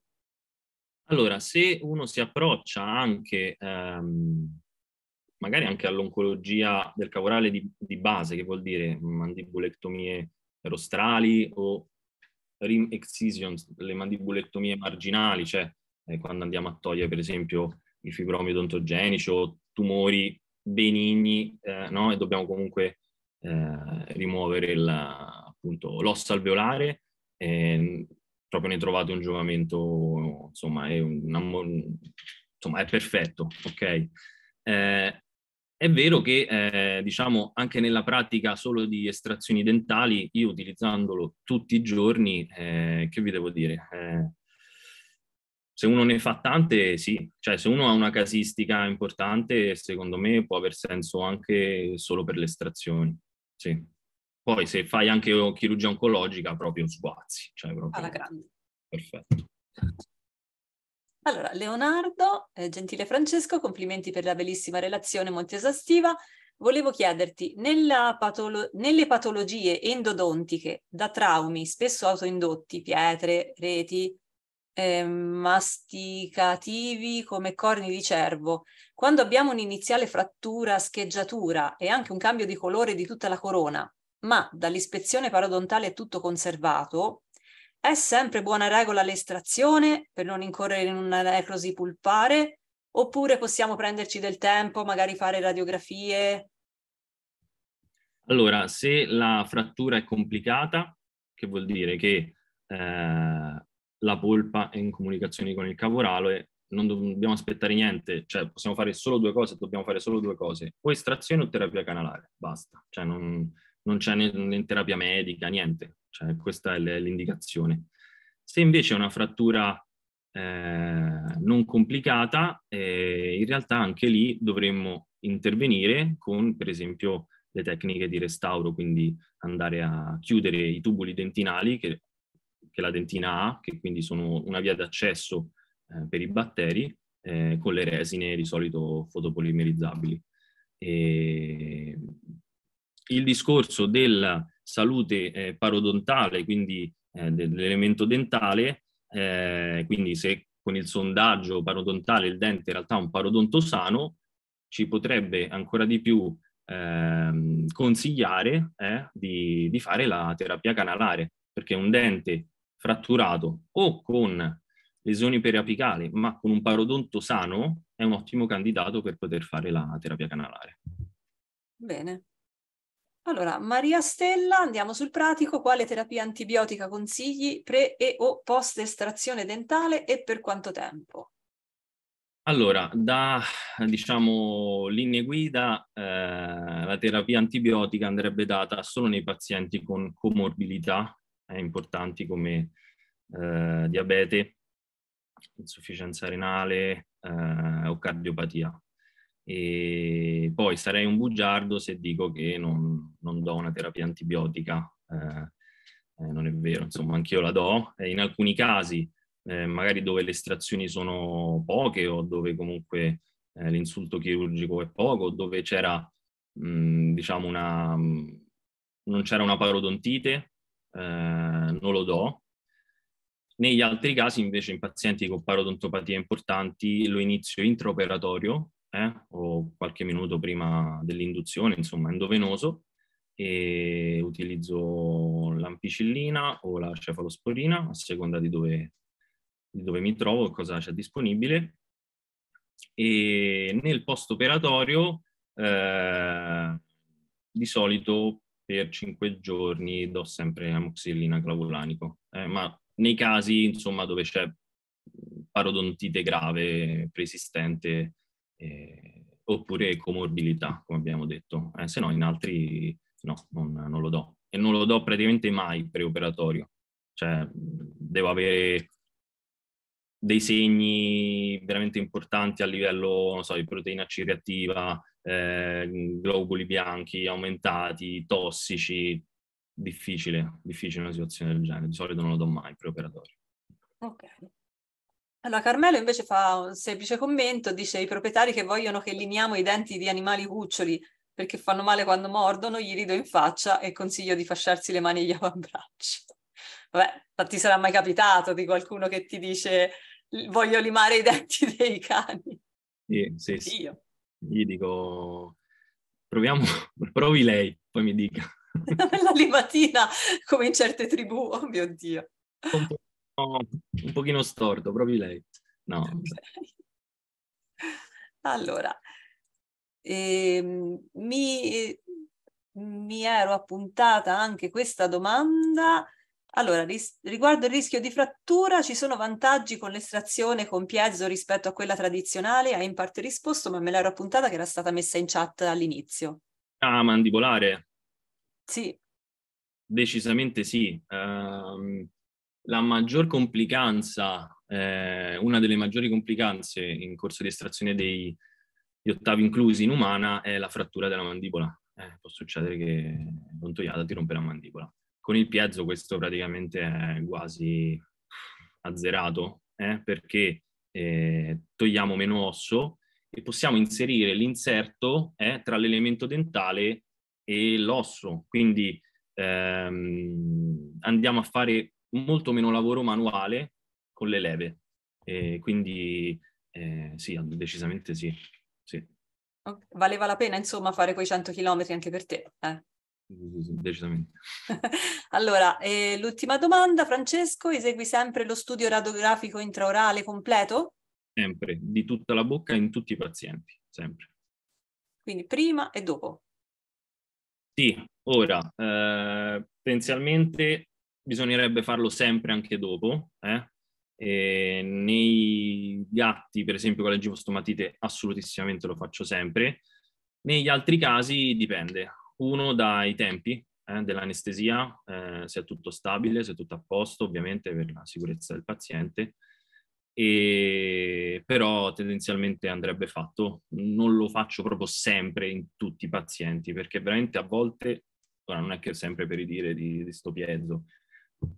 S2: Allora, se uno si approccia anche ehm, magari anche all'oncologia del cavorale di, di base, che vuol dire mandibolectomie rostrali o rim excisions, le mandibolectomie marginali, cioè eh, quando andiamo a togliere per esempio i fibromi odontogenici o tumori benigni, eh, no? E dobbiamo comunque eh, rimuovere il, appunto, l'osso alveolare, Eh, proprio ne trovate un giovamento, insomma, è, una, insomma, è perfetto, ok? Eh, è vero che eh, diciamo anche nella pratica solo di estrazioni dentali, io utilizzandolo tutti i giorni, eh, che vi devo dire? Eh, se uno ne fa tante, sì, cioè se uno ha una casistica importante, secondo me può aver senso anche solo per le estrazioni, sì. Poi se fai anche chirurgia oncologica, proprio sguazzi, cioè proprio... Alla
S4: grande.
S5: Perfetto.
S1: Allora, Leonardo, eh, gentile Francesco, complimenti per la bellissima relazione molto esastiva. Volevo chiederti, patolo- nelle patologie endodontiche da traumi spesso autoindotti, pietre, reti, eh, masticativi come corni di cervo, quando abbiamo un'iniziale frattura, scheggiatura e anche un cambio di colore di tutta la corona, ma dall'ispezione parodontale è tutto conservato, è sempre buona regola l'estrazione per non incorrere in una necrosi pulpare? Oppure possiamo prenderci del tempo, magari fare radiografie?
S2: Allora, se la frattura è complicata, che vuol dire che eh, la polpa è in comunicazione con il caporalo e non dobbiamo aspettare niente, cioè possiamo fare solo due cose, dobbiamo fare solo due cose, o estrazione o terapia canalare, basta, cioè non, non c'è né, né terapia medica, niente, cioè, questa è l'indicazione. Se invece è una frattura eh, non complicata, eh, in realtà anche lì dovremmo intervenire con, per esempio, le tecniche di restauro, quindi andare a chiudere i tubuli dentinali che, che la dentina ha, che quindi sono una via d'accesso eh, per i batteri, eh, con le resine di solito fotopolimerizzabili. E il discorso del salute eh, parodontale, quindi eh, dell'elemento dentale, eh, quindi se con il sondaggio parodontale il dente in realtà è un parodonto sano, ci potrebbe ancora di più ehm, consigliare eh, di, di fare la terapia canalare, perché un dente fratturato o con lesioni periapicali, ma con un parodonto sano, è un ottimo candidato per poter fare la terapia canalare.
S1: Bene, allora, Maria Stella, andiamo sul pratico, quale terapia antibiotica consigli pre e o post estrazione dentale e per quanto tempo?
S2: Allora, da diciamo linee guida, eh, la terapia antibiotica andrebbe data solo nei pazienti con comorbidità eh, importanti come eh, diabete, insufficienza renale eh, o cardiopatia. E poi sarei un bugiardo se dico che non, non do una terapia antibiotica, eh, eh, non è vero, insomma anch'io la do. E in alcuni casi, eh, magari dove le estrazioni sono poche o dove comunque eh, l'insulto chirurgico è poco, dove c'era, mh, diciamo, una, mh, non c'era una parodontite, eh, non lo do, negli altri casi invece in pazienti con parodontopatie importanti lo inizio intraoperatorio eh, o qualche minuto prima dell'induzione, insomma endovenoso, e utilizzo l'ampicillina o la cefalosporina a seconda di dove, di dove mi trovo e cosa c'è disponibile. E nel post operatorio eh, di solito per 5 giorni do sempre amoxillina clavulanico, eh, ma nei casi insomma dove c'è parodontite grave preesistente eh, oppure comorbilità, come abbiamo detto, eh, se no in altri no, non, non, lo do. E non lo do praticamente mai preoperatorio, cioè devo avere dei segni veramente importanti a livello, so, di proteina C reattiva, eh, globuli bianchi aumentati, tossici, difficile, difficile una situazione del genere, di solito non lo do mai preoperatorio. Ok.
S1: Allora, Carmelo invece fa un semplice commento, dice i proprietari che vogliono che liniamo i denti di animali cuccioli perché fanno male quando mordono, gli rido in faccia e consiglio di fasciarsi le mani e gli avambracci. [laughs] Vabbè, non ti sarà mai capitato di qualcuno che ti dice voglio limare i denti [laughs] dei cani? Sì, sì. Io.
S2: Gli dico, proviamo, [laughs] provi lei, poi mi dica.
S1: La limatina, come in certe tribù, oh mio Dio. Comp-
S2: un pochino storto, proprio lei. No. [laughs]
S1: allora, eh, mi, mi, ero appuntata anche questa domanda. Allora, ris- riguardo il rischio di frattura, ci sono vantaggi con l'estrazione con piezo rispetto a quella tradizionale? Hai in parte risposto, ma me l'ero appuntata che era stata messa in chat all'inizio.
S2: Ah, mandibolare? Sì. Decisamente sì. Um la maggior complicanza, eh, una delle maggiori complicanze in corso di estrazione dei gli ottavi inclusi in umana è la frattura della mandibola. Eh, può succedere che l'ontoiata ti rompe la mandibola. Con il piezo questo praticamente è quasi azzerato, eh, perché eh, togliamo meno osso e possiamo inserire l'inserto eh, tra l'elemento dentale e l'osso. Quindi ehm, andiamo a fare molto meno lavoro manuale con le leve. E quindi eh, sì, decisamente sì. sì.
S1: Valeva la pena, insomma, fare quei 100 km anche per te. Eh.
S2: Decisamente.
S1: [laughs] allora, eh, l'ultima domanda, Francesco, esegui sempre lo studio radiografico intraorale completo?
S2: Sempre, di tutta la bocca in tutti i pazienti, sempre.
S1: Quindi prima e dopo?
S2: Sì, ora, eh, tendenzialmente bisognerebbe farlo sempre anche dopo. Eh? E nei gatti, per esempio, con la gipostomatite, assolutissimamente lo faccio sempre. Negli altri casi dipende. Uno dai tempi eh, dell'anestesia, eh, se è tutto stabile, se è tutto a posto, ovviamente per la sicurezza del paziente. E, però tendenzialmente andrebbe fatto. Non lo faccio proprio sempre in tutti i pazienti, perché veramente a volte, ora non è che sempre per dire di, di sto piezzo,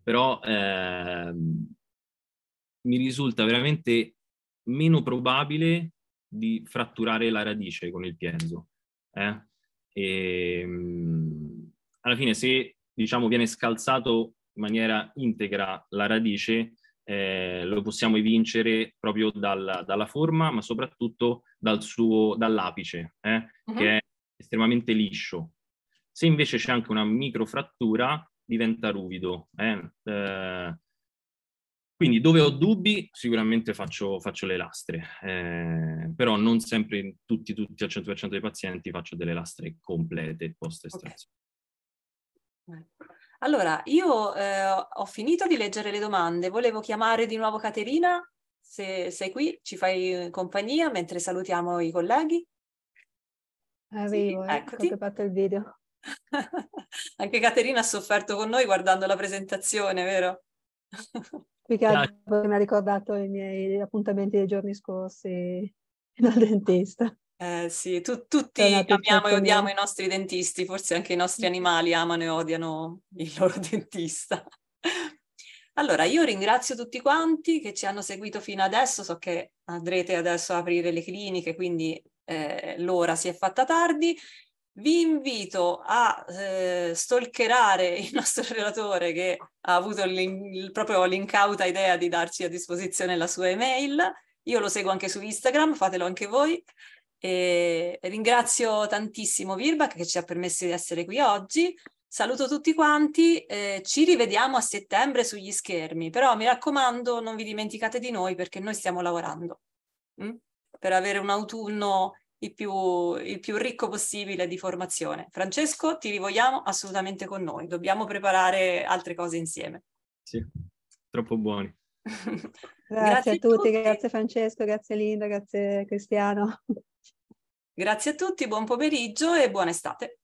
S2: però ehm, mi risulta veramente meno probabile di fratturare la radice con il pienzo. Eh? E, ehm, mh, alla fine, se diciamo viene scalzato in maniera integra la radice, eh, lo possiamo evincere proprio dal, dalla forma, ma soprattutto dal suo, dall'apice, eh? uh-huh. che mhm. è estremamente liscio. Se invece c'è anche una microfrattura, diventa ruvido. Eh? Eh, quindi dove ho dubbi sicuramente faccio, faccio le lastre, eh, però non sempre in tutti, tutti al 100% dei pazienti faccio delle lastre complete post estrazione.
S1: Okay. Eh. Allora, io eh, ho finito di leggere le domande, volevo chiamare di nuovo Caterina, se sei qui ci fai eh, compagnia mentre salutiamo i colleghi.
S4: Arrivo, eh, sì, ecco che ho fatto il video.
S1: [laughs] Anche Caterina ha sofferto con noi guardando la presentazione, vero?
S4: [laughs] Più mi ha ricordato i miei appuntamenti dei giorni scorsi [laughs] dal dentista.
S1: Eh sì, tu, tutti amiamo e odiamo mia. i nostri dentisti, forse anche i nostri animali amano e odiano il loro dentista. Allora, io ringrazio tutti quanti che ci hanno seguito fino adesso, so che andrete adesso a aprire le cliniche, quindi eh, l'ora si è fatta tardi. Vi invito a eh, stalkerare il [laughs] nostro relatore che ha avuto l'in- proprio l'incauta idea di darci a disposizione la sua email. Io lo seguo anche su Instagram, fatelo anche voi. E ringrazio tantissimo Virbac che ci ha permesso di essere qui oggi. Saluto tutti quanti, eh, ci rivediamo a settembre sugli schermi, però mi raccomando non vi dimenticate di noi perché noi stiamo lavorando mh? Mm? per avere un autunno il più, il più ricco possibile di formazione. Francesco, ti rivogliamo assolutamente con noi, dobbiamo preparare altre cose insieme.
S2: Sì, troppo buoni. [laughs] grazie,
S4: grazie, a tutti, tutti, grazie Francesco, grazie Linda, grazie Cristiano.
S1: Grazie a tutti, buon pomeriggio e buona estate.